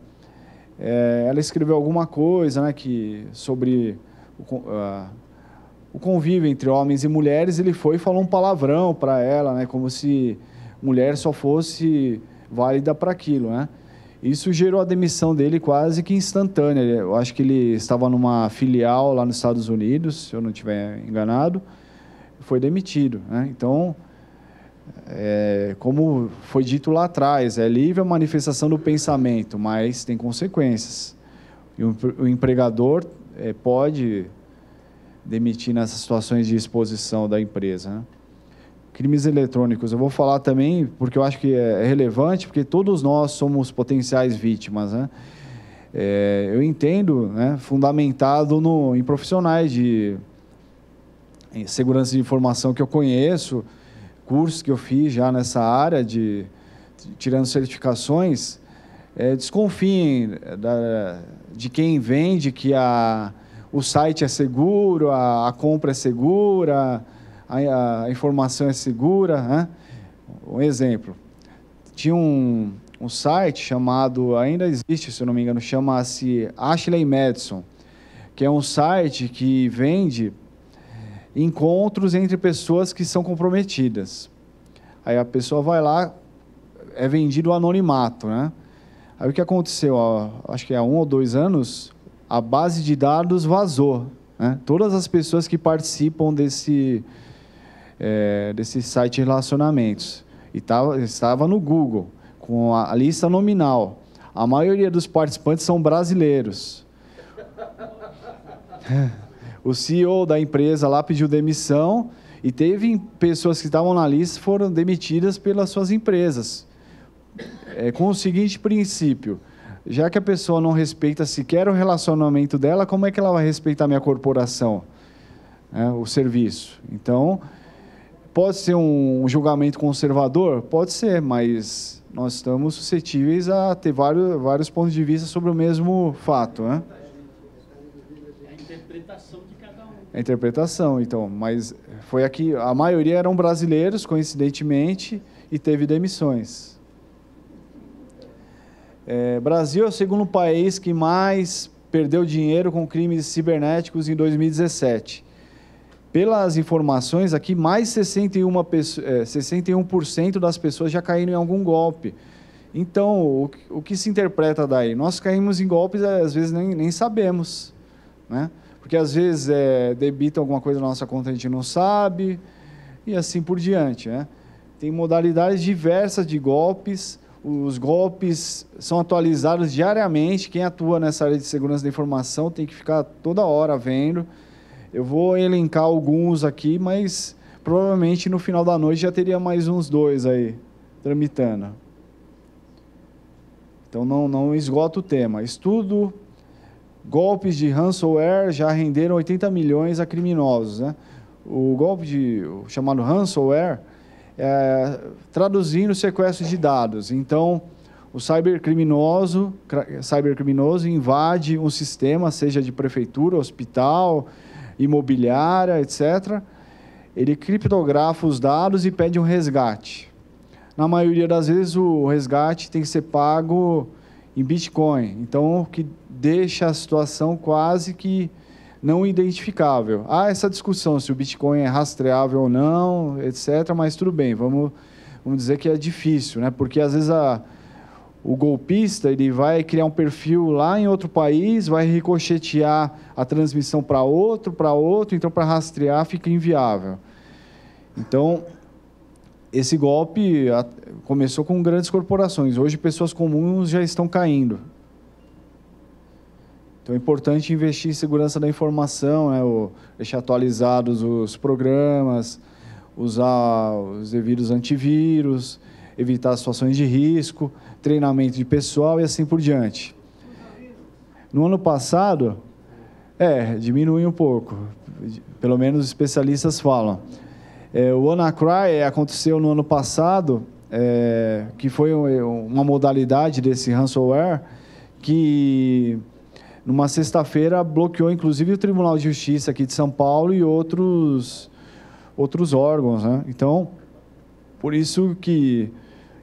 é, ela escreveu alguma coisa né, que, sobre o, uh, o, convívio entre homens e mulheres, ele foi e falou um palavrão para ela, né, como se mulher só fosse válida para aquilo. Né? Isso gerou a demissão dele quase que instantânea. Eu acho que ele estava numa filial lá nos Estados Unidos, se eu não estiver enganado, foi demitido. Né? Então, é, como foi dito lá atrás, é livre a manifestação do pensamento, mas tem consequências. E o empregador é, pode demitir nessas situações de exposição da empresa. Né? Crimes eletrônicos, eu vou falar também, porque eu acho que é, é relevante, porque todos nós somos potenciais vítimas. Né? É, eu entendo, né, fundamentado no, em profissionais de segurança de informação que eu conheço, cursos que eu fiz já nessa área de tirando certificações, é, desconfiem é, da, de quem vende que a, o site é seguro, a, a compra é segura, a, a, informação é segura. Né? Um exemplo, tinha um, um site chamado, ainda existe, se eu não me engano, chama-se Ashley Madison, que é um site que vende encontros entre pessoas que são comprometidas. Aí a pessoa vai lá, é vendido o anonimato, né? Aí o que aconteceu? Ó, acho que há um ou dois anos, a base de dados vazou. Né? Todas as pessoas que participam desse, é, desse site de relacionamentos. E tava, estava no Google, com a, a lista nominal. A maioria dos participantes são brasileiros. o CEO da empresa lá pediu demissão e teve pessoas que estavam na lista foram demitidas pelas suas empresas. É, com o seguinte princípio: já que a pessoa não respeita sequer o relacionamento dela, como é que ela vai respeitar a minha corporação, é, o serviço? Então, pode ser um julgamento conservador? Pode ser, mas nós estamos suscetíveis a ter vários, vários pontos de vista sobre o mesmo fato. Né? É a interpretação a interpretação. Então, mas foi aqui, a maioria eram brasileiros, coincidentemente, e teve demissões. É, Brasil é o segundo país que mais perdeu dinheiro com crimes cibernéticos em 2017. Pelas informações aqui, mais 61%, é, 61 das pessoas já caíram em algum golpe. Então, o, o que se interpreta daí? Nós caímos em golpes, é, às vezes, nem, nem sabemos, né? Porque às vezes é, debita alguma coisa na nossa conta, a gente não sabe, e assim por diante. Né? Tem modalidades diversas de golpes. Os golpes são atualizados diariamente. Quem atua nessa área de segurança da informação tem que ficar toda hora vendo. Eu vou elencar alguns aqui, mas provavelmente no final da noite já teria mais uns dois aí tramitando. Então não, não esgota o tema. Estudo golpes de ransomware já renderam 80 milhões a criminosos. Né? O golpe de, o chamado ransomware, é, traduzindo sequestro de dados. Então, o cybercriminoso, cybercriminoso invade um sistema, seja de prefeitura, hospital, imobiliária, etc. Ele criptografa os dados e pede um resgate. Na maioria das vezes, o resgate tem que ser pago em Bitcoin. Então, o que deixa a situação quase que não identificável. Há essa discussão se o Bitcoin é rastreável ou não, etc. Mas tudo bem, vamos, vamos dizer que é difícil, né? Porque às vezes a, o golpista ele vai criar um perfil lá em outro país, vai ricochetear a transmissão para outro, para outro, então para rastrear fica inviável. Então esse golpe começou com grandes corporações. Hoje pessoas comuns já estão caindo. Então é importante investir em segurança da informação, né? o, deixar atualizados os programas, usar os devidos antivírus, evitar situações de risco, treinamento de pessoal e assim por diante. No ano passado, é, diminui um pouco, pelo menos os especialistas falam. É, o Anacry é, aconteceu no ano passado, é, que foi é, uma modalidade desse ransomware que numa sexta-feira, bloqueou inclusive o Tribunal de Justiça aqui de São Paulo e outros, outros órgãos. Né? Então, por isso que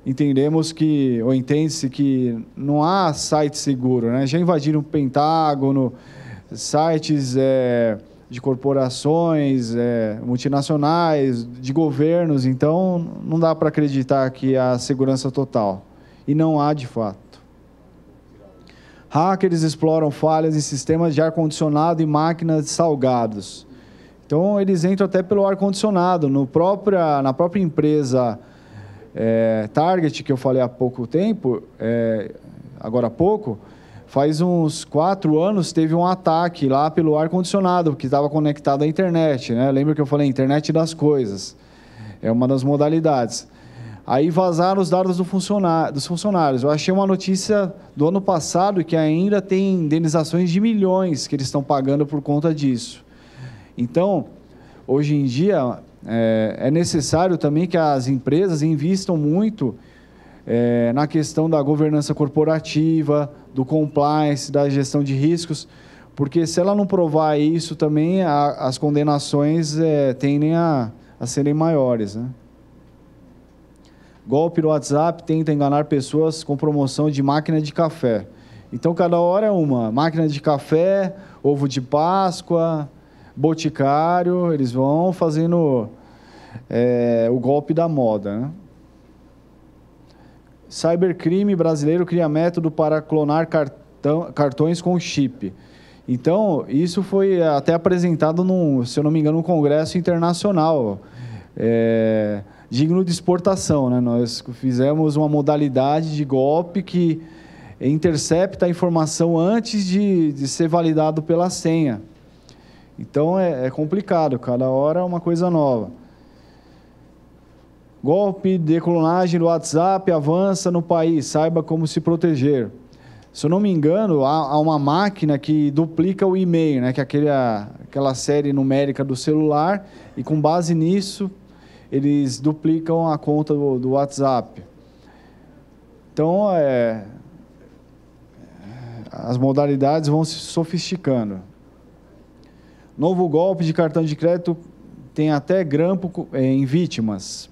entendemos que, ou entende-se que não há site seguro. Né? Já invadiram o Pentágono, sites é, de corporações é, multinacionais, de governos, então não dá para acreditar que há segurança total. E não há de fato. Hackers exploram falhas em sistemas de ar-condicionado e máquinas de salgados. Então, eles entram até pelo ar-condicionado. Na própria empresa é, Target, que eu falei há pouco tempo, é, agora há pouco, faz uns quatro anos teve um ataque lá pelo ar-condicionado, que estava conectado à internet. Né? Lembra que eu falei internet das coisas. É uma das modalidades. Aí vazaram os dados do funcionário, dos funcionários. Eu achei uma notícia do ano passado que ainda tem indenizações de milhões que eles estão pagando por conta disso. Então, hoje em dia, é, é necessário também que as empresas invistam muito é, na questão da governança corporativa, do compliance, da gestão de riscos, porque se ela não provar isso também, a, as condenações é, tendem a, a serem maiores. Né? Golpe no WhatsApp tenta enganar pessoas com promoção de máquina de café. Então, cada hora é uma. Máquina de café, ovo de Páscoa, boticário. Eles vão fazendo é, o golpe da moda. Né? Cybercrime brasileiro cria método para clonar cartão, cartões com chip. Então, isso foi até apresentado, num, se eu não me engano, num congresso internacional. É, digno de exportação. Né? Nós fizemos uma modalidade de golpe que intercepta a informação antes de, de ser validado pela senha. Então é, é complicado, cada hora é uma coisa nova. Golpe de clonagem do WhatsApp avança no país, saiba como se proteger. Se eu não me engano, há, há uma máquina que duplica o e-mail, né? que é aquele, aquela série numérica do celular, e com base nisso eles duplicam a conta do, do WhatsApp. Então, é, as modalidades vão se sofisticando. Novo golpe de cartão de crédito tem até grampo é, em vítimas.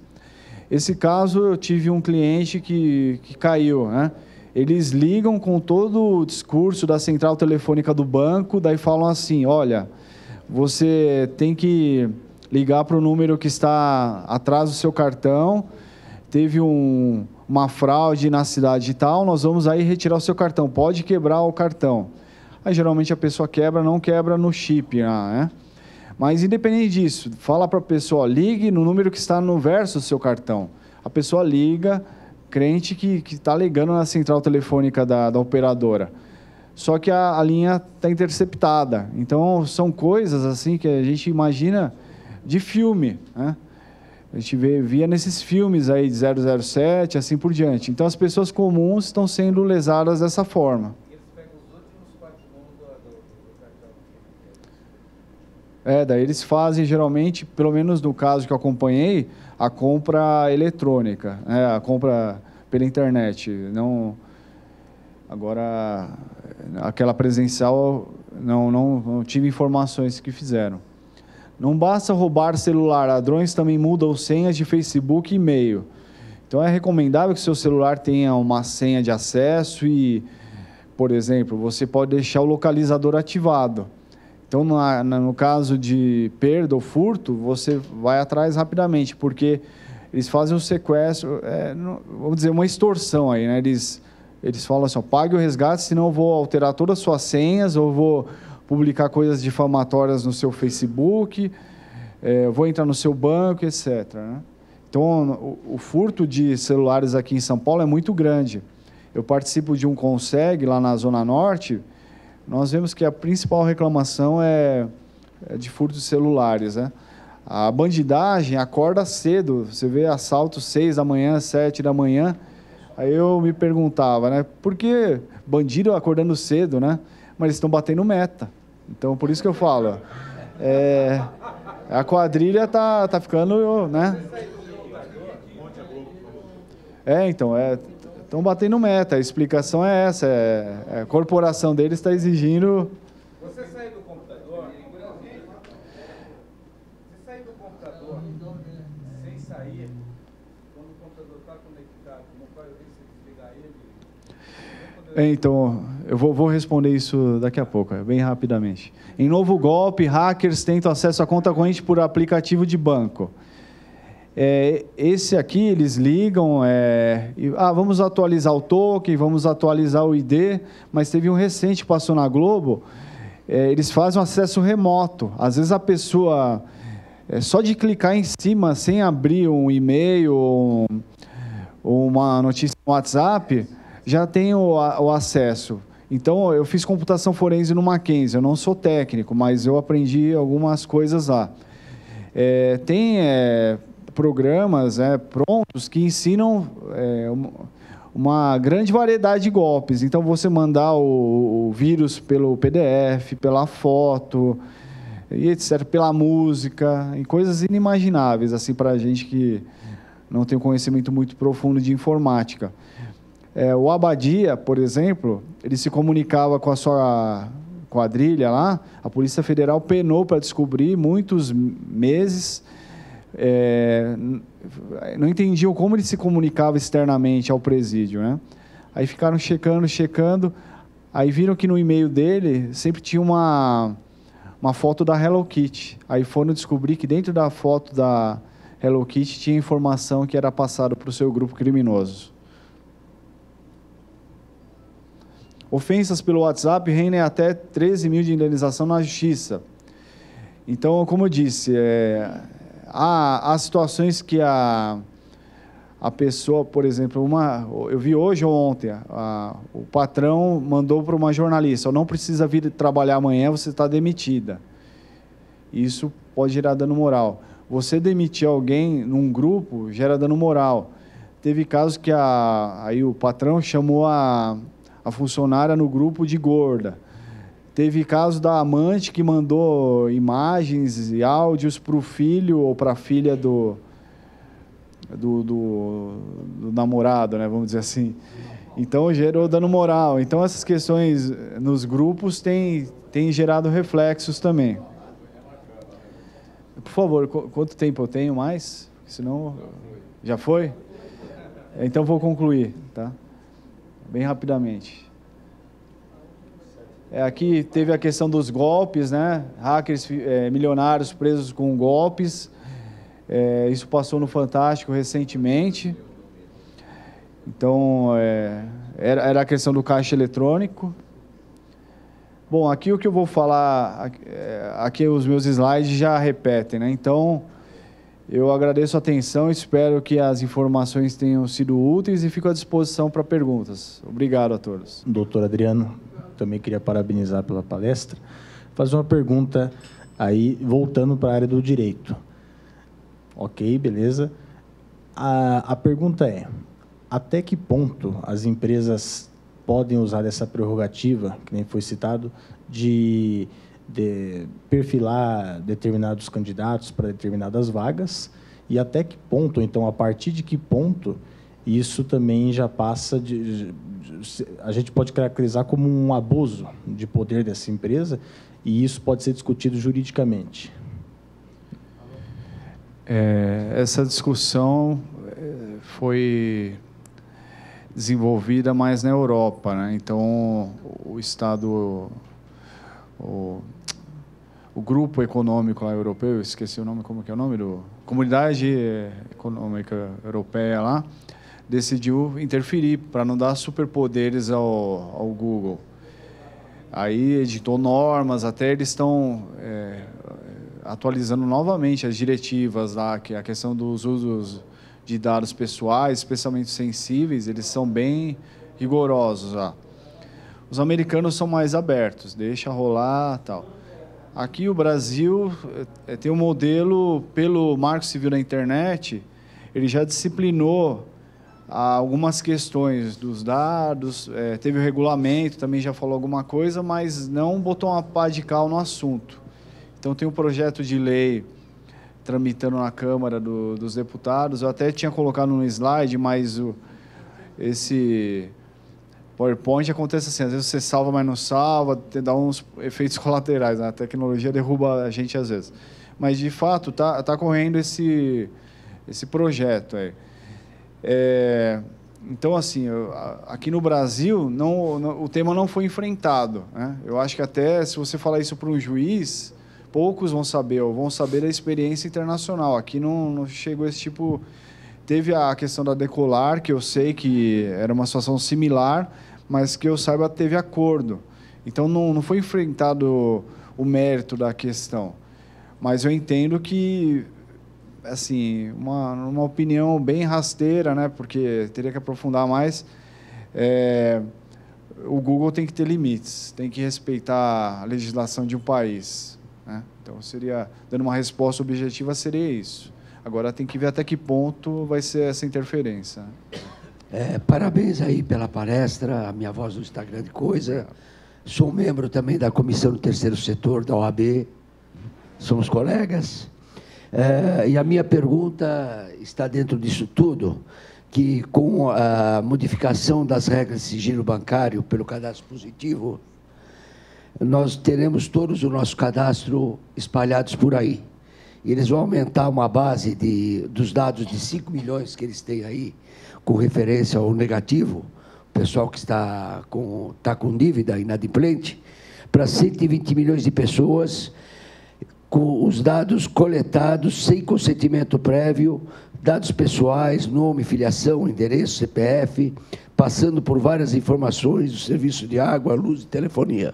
Esse caso eu tive um cliente que, que caiu, né? Eles ligam com todo o discurso da central telefônica do banco, daí falam assim: olha, você tem que ligar para o número que está atrás do seu cartão, teve um, uma fraude na cidade e tal, nós vamos aí retirar o seu cartão. Pode quebrar o cartão. Aí geralmente a pessoa quebra, não quebra no chip, né? Mas independente disso, fala para a pessoa, ligue no número que está no verso do seu cartão. A pessoa liga, crente que está ligando na central telefônica da, da operadora. Só que a, a linha está interceptada. Então são coisas assim que a gente imagina de filme. Né? A gente vê, via nesses filmes aí de 007, assim por diante. Então, as pessoas comuns estão sendo lesadas dessa forma. É, daí eles fazem geralmente, pelo menos no caso que eu acompanhei, a compra eletrônica, né? a compra pela internet. Não, agora aquela presencial não, não, não tive informações que fizeram. Não basta roubar celular, ladrões também mudam senhas de Facebook e e-mail. Então é recomendável que seu celular tenha uma senha de acesso e, por exemplo, você pode deixar o localizador ativado. Então, na, no caso de perda ou furto, você vai atrás rapidamente, porque eles fazem um sequestro, é, não, vamos dizer, uma extorsão aí, né? Eles, eles falam assim, pague o resgate, senão eu vou alterar todas as suas senhas, ou vou publicar coisas difamatórias no seu Facebook, é, vou entrar no seu banco, etc. Né? Então, o, o, furto de celulares aqui em São Paulo é muito grande. Eu participo de um Conseg lá na Zona Norte. Nós vemos que a principal reclamação é, é de furto de celulares. Né? A bandidagem acorda cedo. Você vê assalto 6 da manhã, 7 da manhã. Aí eu me perguntava, né? Por que bandido acordando cedo, né? Mas eles estão batendo meta. Então, por isso que eu falo. É, a quadrilha tá, tá ficando, né? É, então, é... Estão batendo meta, a explicação é essa, é, é a corporação deles está exigindo... Você do computador, você do computador sem sair, quando o computador está conectado, desligar ele? É, então... Eu vou, vou, responder isso daqui a pouco, é bem rapidamente. Em novo golpe, hackers tentam acesso à conta corrente por aplicativo de banco. É, esse aqui eles ligam, é, e, ah, vamos atualizar o token, vamos atualizar o ID, mas teve um recente que passou na Globo, é, eles fazem um acesso remoto. Às vezes a pessoa, é, só de clicar em cima, sem abrir um e-mail ou um, uma notícia no WhatsApp, já tem o, o acesso. Então, eu fiz computação forense no Mackenzie. Eu não sou técnico, mas eu aprendi algumas coisas lá. É, tem é, programas é, prontos que ensinam é, uma grande variedade de golpes. Então, você mandar o, o vírus pelo PDF, pela foto, e etc., pela música, e coisas inimagináveis, assim, para a gente que não tem um conhecimento muito profundo de informática. É, o Abadia, por exemplo, ele se comunicava com a sua quadrilha lá, a Polícia Federal penou para descobrir muitos meses. É, não entendiam como ele se comunicava externamente ao presídio, né? Aí ficaram checando, checando. Aí viram que no e-mail dele sempre tinha uma, uma foto da Hello Kitty. Aí foram descobrir que dentro da foto da Hello Kitty tinha informação que era passada para o seu grupo criminoso. Ofensas pelo WhatsApp rendem até 13 mil de indenização na justiça. Então, como eu disse, é, há, há situações que a, a pessoa, por exemplo, uma, eu vi hoje ou ontem, a, o patrão mandou para uma jornalista, não precisa vir trabalhar amanhã, você está demitida. Isso pode gerar dano moral. Você demitir alguém num grupo gera dano moral. Teve casos que a, aí o patrão chamou a, a funcionária no grupo de gorda. Teve caso da amante que mandou imagens e áudios para o filho ou para a filha do, do, do, do, namorado, né? Vamos dizer assim. Então gerou dano moral. Então essas questões eh, nos grupos têm, têm gerado reflexos também. Por favor, qu quanto tempo eu tenho mais? Senão. Já foi? Então vou concluir, tá? bem rapidamente. É, aqui teve a questão dos golpes, né? Hackers é, milionários presos com golpes. É, isso passou no Fantástico recentemente. Então, eh, era, era a questão do caixa eletrônico. Bom, aqui o que eu vou falar, aqui os meus slides já repetem, né? Então, eu agradeço a atenção, espero que as informações tenham sido úteis e fico à disposição para perguntas. Obrigado a todos. Doutor Adriano, também queria parabenizar pela palestra. Fazer uma pergunta aí, voltando para a área do direito. Ok, beleza. A, a pergunta é, até que ponto as empresas podem usar essa prerrogativa, que nem foi citado, de de perfilar determinados candidatos para determinadas vagas e até que ponto, então, a partir de que ponto isso também já passa de, de, a gente pode caracterizar como um abuso de poder dessa empresa e isso pode ser discutido juridicamente. É, essa discussão é, foi desenvolvida mais na Europa, né? então o Estado o, o grupo econômico lá europeu, eu esqueci o nome, como que é o nome do Comunidade Econômica Europeia lá, decidiu interferir para não dar superpoderes ao, ao Google. Aí editou normas, até eles estão é, atualizando novamente as diretivas lá, que é a questão dos usos de dados pessoais, especialmente sensíveis, eles são bem rigorosos lá. Os americanos são mais abertos, deixa rolar, tal. Aqui o Brasil é, tem um modelo, pelo Marco Civil da Internet, ele já disciplinou algumas questões dos dados, é, teve o regulamento, também já falou alguma coisa, mas não botou uma pá de cal no assunto. Então tem um projeto de lei tramitando na Câmara do, dos Deputados, eu até tinha colocado no slide, mas o, esse PowerPoint acontece assim, às vezes você salva, mas não salva, dá uns efeitos colaterais, né? a tecnologia derruba a gente às vezes. Mas, de fato, tá, tá correndo esse, esse projeto aí. É, então, assim, eu, aqui no Brasil, não, não, o tema não foi enfrentado. Né? Eu acho que até se você falar isso para um juiz, poucos vão saber, ou vão saber da experiência internacional. Aqui não, não chegou esse tipo... Teve a questão da Decolar, que eu sei que era uma situação similar, mas que eu saiba teve acordo. Então não, não foi enfrentado o mérito da questão. Mas eu entendo que, assim, uma, uma opinião bem rasteira, né? Porque teria que aprofundar mais. É, o Google tem que ter limites, tem que respeitar a legislação de um país. Né? Então seria dando uma resposta objetiva seria isso. Agora tem que ver até que ponto vai ser essa interferência. É, parabéns aí pela palestra, a minha voz não está grande coisa. Sou membro também da comissão do terceiro setor da OAB, somos colegas. É, e a minha pergunta está dentro disso tudo, que com a modificação das regras de sigilo bancário pelo cadastro positivo, nós teremos todos o nosso cadastro espalhados por aí e eles vão aumentar uma base de, dos dados de 5 milhões que eles têm aí, com referência ao negativo, o pessoal que está com, está com dívida inadimplente, para 120 milhões de pessoas, com os dados coletados sem consentimento prévio, dados pessoais, nome, filiação, endereço, CPF, passando por várias informações do serviço de água, luz e telefonia.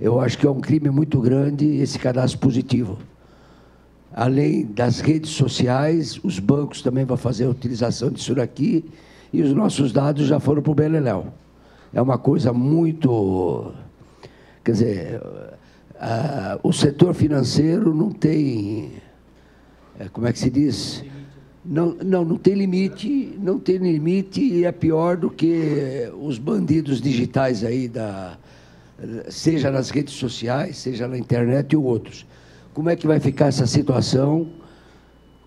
Eu acho que é um crime muito grande esse cadastro positivo além das redes sociais, os bancos também vão fazer a utilização disso aqui e os nossos dados já foram para o Beleléu. É uma coisa muito. Quer dizer, ah, o setor financeiro não tem. Eh, como é que se diz? Não, não, não tem limite, não tem limite e é pior do que os bandidos digitais aí da, seja nas redes sociais, seja na internet e outros como é que vai ficar essa situação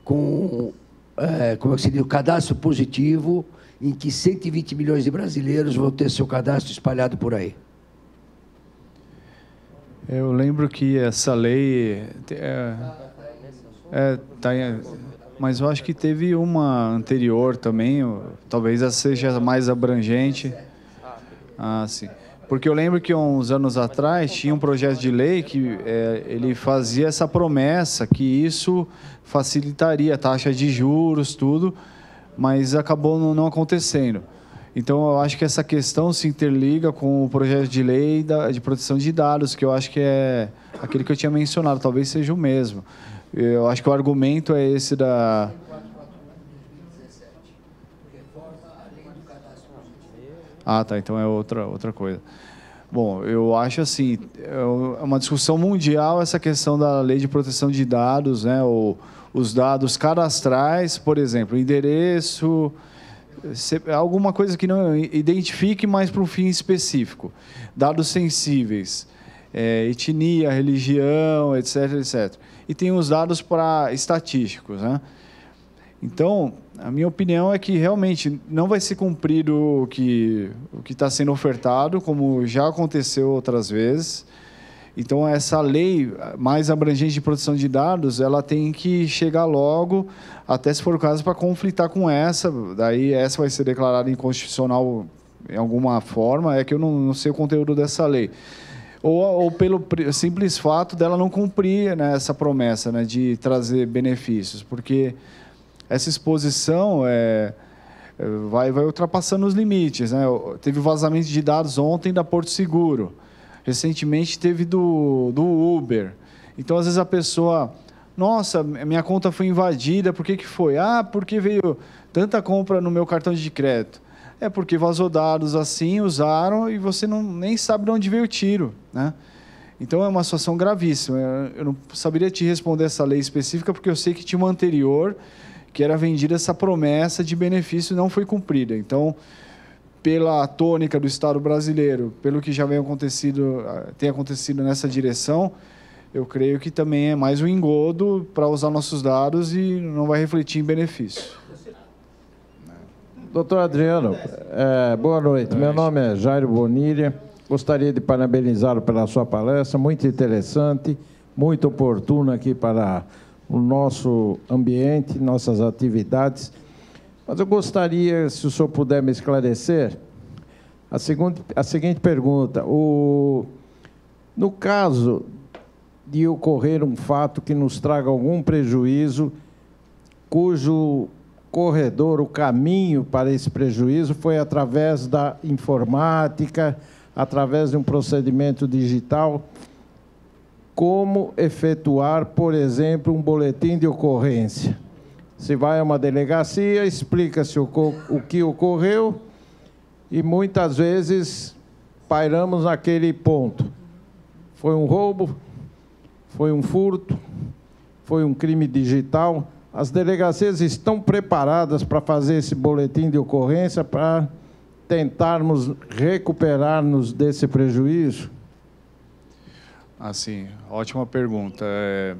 com, é, como é que se diz, o cadastro positivo, em que 120 milhões de brasileiros vão ter seu cadastro espalhado por aí? Eu lembro que essa lei. É, é, tá, mas eu acho que teve uma anterior também, talvez essa seja mais abrangente. Ah, sim. Porque eu lembro que uns anos atrás tinha um projeto de lei que é, ele fazia essa promessa que isso facilitaria a taxa de juros, tudo, mas acabou não acontecendo. Então, eu acho que essa questão se interliga com o projeto de lei de proteção de dados, que eu acho que é aquele que eu tinha mencionado, talvez seja o mesmo. Eu acho que o argumento é esse da, Ah, tá. Então é outra, outra coisa. Bom, eu acho assim, é, é uma discussão mundial essa questão da lei de proteção de dados, né? O, os dados cadastrais, por exemplo, endereço, alguma coisa que não identifique, mas para um fim específico. Dados sensíveis, é, etnia, religião, etc, etc. E tem os dados para estatísticos, né? Então, a minha opinião é que realmente não vai ser cumprido o que o que está sendo ofertado, como já aconteceu outras vezes. Então essa lei mais abrangente de proteção de dados, ela tem que chegar logo, até se for o caso para conflitar com essa. Daí essa vai ser declarada inconstitucional em alguma forma. É que eu não, não sei o conteúdo dessa lei. Ou, ou, pelo simples fato dela não cumprir né, essa promessa né, de trazer benefícios, porque essa exposição é, é, vai, vai ultrapassando os limites. Né? Teve vazamento de dados ontem da Porto Seguro, recentemente teve do, do Uber. Então, às vezes, a pessoa. Nossa, minha conta foi invadida, por que, que foi? Ah, porque veio tanta compra no meu cartão de crédito. É porque vazou dados assim, usaram e você não, nem sabe de onde veio o tiro. Né? Então é uma situação gravíssima. Eu não saberia te responder essa lei específica, porque eu sei que tinha uma anterior que era vendida essa promessa de benefício não foi cumprida. Então, pela tônica do Estado brasileiro, pelo que já vem acontecido, ah, tem acontecido nessa direção, eu creio que também é mais um engodo para usar nossos dados e não vai refletir em benefício. Doutor Adriano, é, boa noite. Meu nome é Jairo Bonilha. Gostaria de parabenizá-lo pela sua palestra, muito interessante, muito oportuna aqui para o nosso ambiente, nossas atividades. Mas eu gostaria, se o senhor puder me esclarecer, a, segunda, a seguinte pergunta. O, no caso de ocorrer um fato que nos traga algum prejuízo, cujo corredor, o caminho para esse prejuízo foi através da informática, através de um procedimento digital como efetuar, por exemplo, um boletim de ocorrência. Se vai a uma delegacia, explica-se o, o que ocorreu e muitas vezes pairamos naquele ponto. Foi um roubo, foi um furto, foi um crime digital. As delegacias estão preparadas para fazer esse boletim de ocorrência para tentarmos recuperar-nos desse prejuízo? Assim, ótima pergunta. É,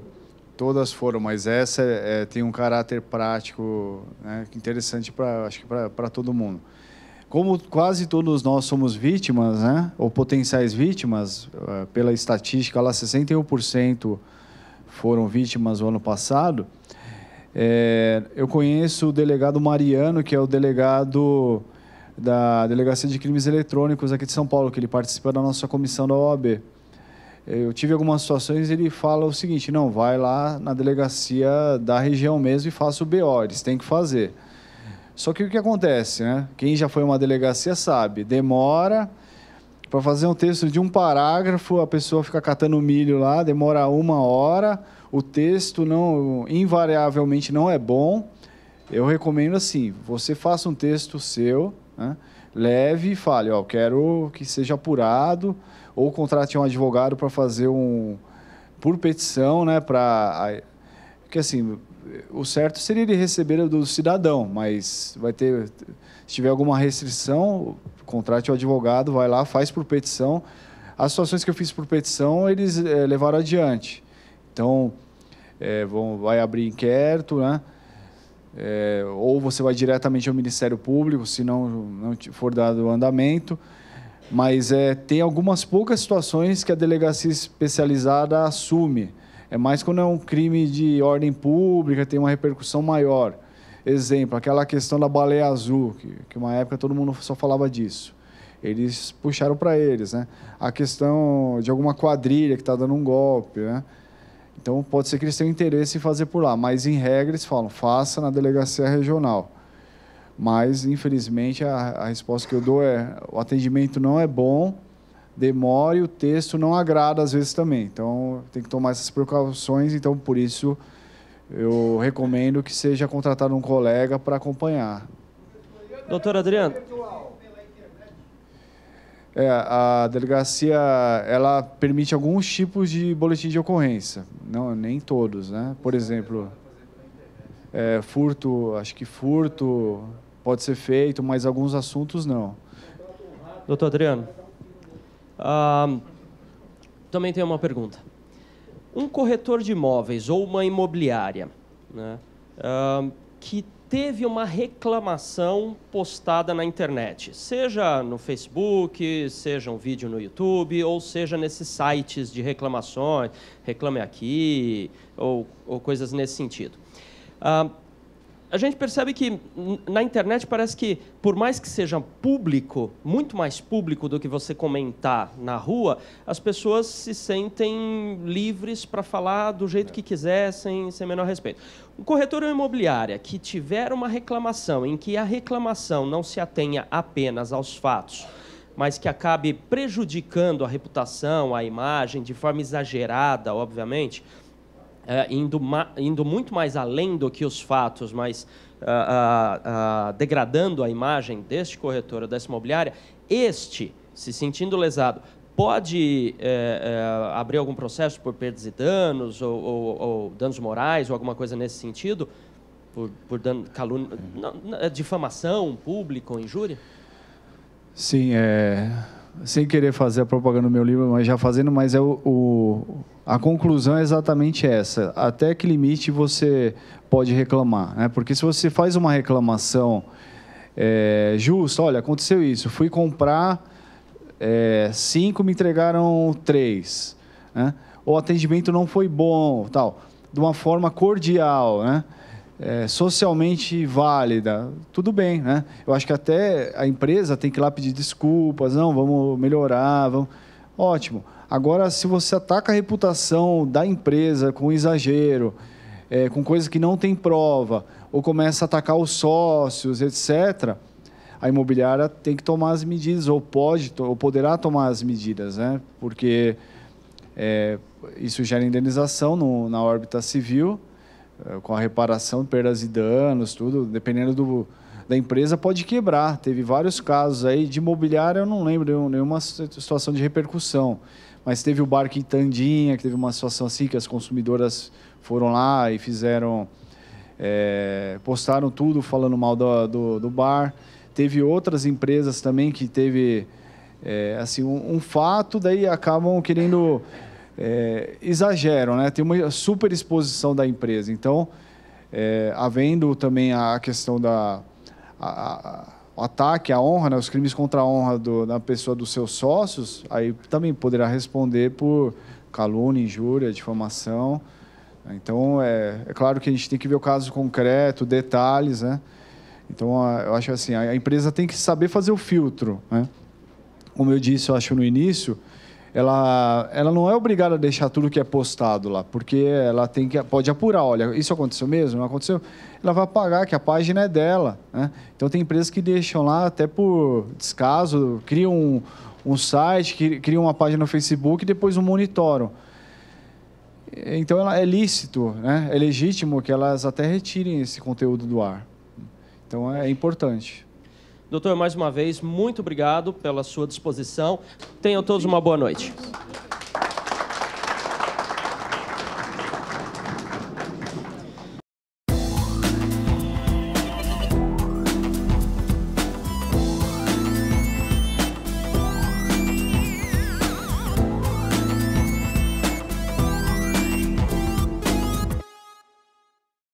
todas foram, mas essa é, é tem um caráter prático né, interessante para acho que para todo mundo. Como quase todos nós somos vítimas, né, ou potenciais vítimas, é, pela estatística, lá 61% foram vítimas no ano passado. É, eu conheço o delegado Mariano, que é o delegado da Delegacia de Crimes Eletrônicos aqui de São Paulo, que ele participa da nossa comissão da OAB eu tive algumas situações, ele fala o seguinte: não, vai lá na delegacia da região mesmo e faça o BO, eles têm que fazer. Só que o que acontece, né? Quem já foi uma delegacia sabe, demora para fazer um texto de um parágrafo, a pessoa fica catando milho lá, demora uma hora, o texto não invariavelmente não é bom. Eu recomendo assim, você faça um texto seu, né? leve e fale, ó, quero que seja apurado, ou contrate um advogado para fazer um por petição, né, para que assim, o certo seria ele receber do cidadão, mas vai ter se tiver alguma restrição, contrate o advogado, vai lá, faz por petição. As situações que eu fiz por petição, eles é, levaram adiante. Então, é, vão, vai abrir inquérito, né? É, ou você vai diretamente ao Ministério Público, se não, não for dado andamento mas é, tem algumas poucas situações que a delegacia especializada assume. É mais quando é um crime de ordem pública, tem uma repercussão maior. Exemplo, aquela questão da baleia azul, que, que uma época todo mundo só falava disso. Eles puxaram para eles, né? A questão de alguma quadrilha que está dando um golpe, né? Então pode ser que eles tenham interesse em fazer por lá, mas em regra eles falam, faça na delegacia regional. Mas, infelizmente, a, a resposta que eu dou é: o atendimento não é bom, demora e o texto não agrada às vezes também. Então, tem que tomar essas precauções. Então, por isso, eu recomendo que seja contratado um colega para acompanhar. Doutor Adriano. É, a delegacia ela permite alguns tipos de boletim de ocorrência, não nem todos, né? Por exemplo, é, furto, acho que furto pode ser feito, mas alguns assuntos não. Doutor Adriano, ah, também tenho uma pergunta. Um corretor de imóveis ou uma imobiliária né, ah, que teve uma reclamação postada na internet, seja no Facebook, seja um vídeo no YouTube, ou seja nesses sites de reclamações, reclame aqui, ou, ou coisas nesse sentido. Ah, a gente percebe que na internet parece que, por mais que seja público, muito mais público do que você comentar na rua, as pessoas se sentem livres para falar do jeito que quisessem, sem menor respeito. Um corretor ou imobiliária que tiver uma reclamação em que a reclamação não se atenha apenas aos fatos, mas que acabe prejudicando a reputação, a imagem, de forma exagerada, obviamente, eh, indo, indo muito mais além do que os fatos, mas ah, ah, ah, degradando a imagem deste corretor ou dessa imobiliária, este, se sentindo lesado, pode eh, eh, abrir algum processo por perdas e danos, ou, ou, ou, danos morais, ou alguma coisa nesse sentido, por, por dano, calúnia, não, é difamação pública ou injúria? Sim, é, sem querer fazer a propaganda do meu livro, mas já fazendo, mas é o, o a conclusão é exatamente essa. Até que limite você pode reclamar? Né? Porque se você faz uma reclamação é, justa, olha, aconteceu isso, fui comprar é, cinco, me entregaram três. Né? O atendimento não foi bom, tal. De uma forma cordial, né? É, socialmente válida, tudo bem, né? Eu acho que até a empresa tem que ir lá pedir desculpas, não, vamos melhorar, vamos... Ótimo. Agora, se você ataca a reputação da empresa com exagero, é, com coisa que não tem prova, ou começa a atacar os sócios, etc., a imobiliária tem que tomar as medidas, ou pode, ou poderá tomar as medidas, né? Porque é, isso gera indenização no, na órbita civil, é, com a reparação de perdas e danos, tudo, dependendo do, da empresa, pode quebrar. Teve vários casos aí de imobiliária, eu não lembro nenhuma situação de repercussão. Mas teve o barco Tandinha que teve uma situação assim que as consumidoras foram lá e fizeram. É, postaram tudo falando mal do, do, do, bar. Teve outras empresas também que teve é, assim, um, um, fato, daí acabam querendo. É, exageram, né? Tem uma super exposição da empresa. Então, é, havendo também a questão da. A, a, o ataque à honra, né, os crimes contra a honra do, da pessoa dos seus sócios, aí também poderá responder por calúnia, injúria, difamação. Então, é, é claro que a gente tem que ver o caso concreto, detalhes, né? Então, a, eu acho assim, a, a empresa tem que saber fazer o filtro, né? Como eu disse, eu acho no início, ela, ela não é obrigada a deixar tudo que é postado lá, porque ela tem que, pode apurar, olha, isso aconteceu mesmo, não aconteceu? Ela vai pagar, que a página é dela. Né? Então tem empresas que deixam lá até por descaso, criam um, um site, criam uma página no Facebook e depois um monitoram. Então ela, é lícito, né? é legítimo que elas até retirem esse conteúdo do ar. Então é importante. Doutor, mais uma vez, muito obrigado pela sua disposição. Tenham todos uma boa noite.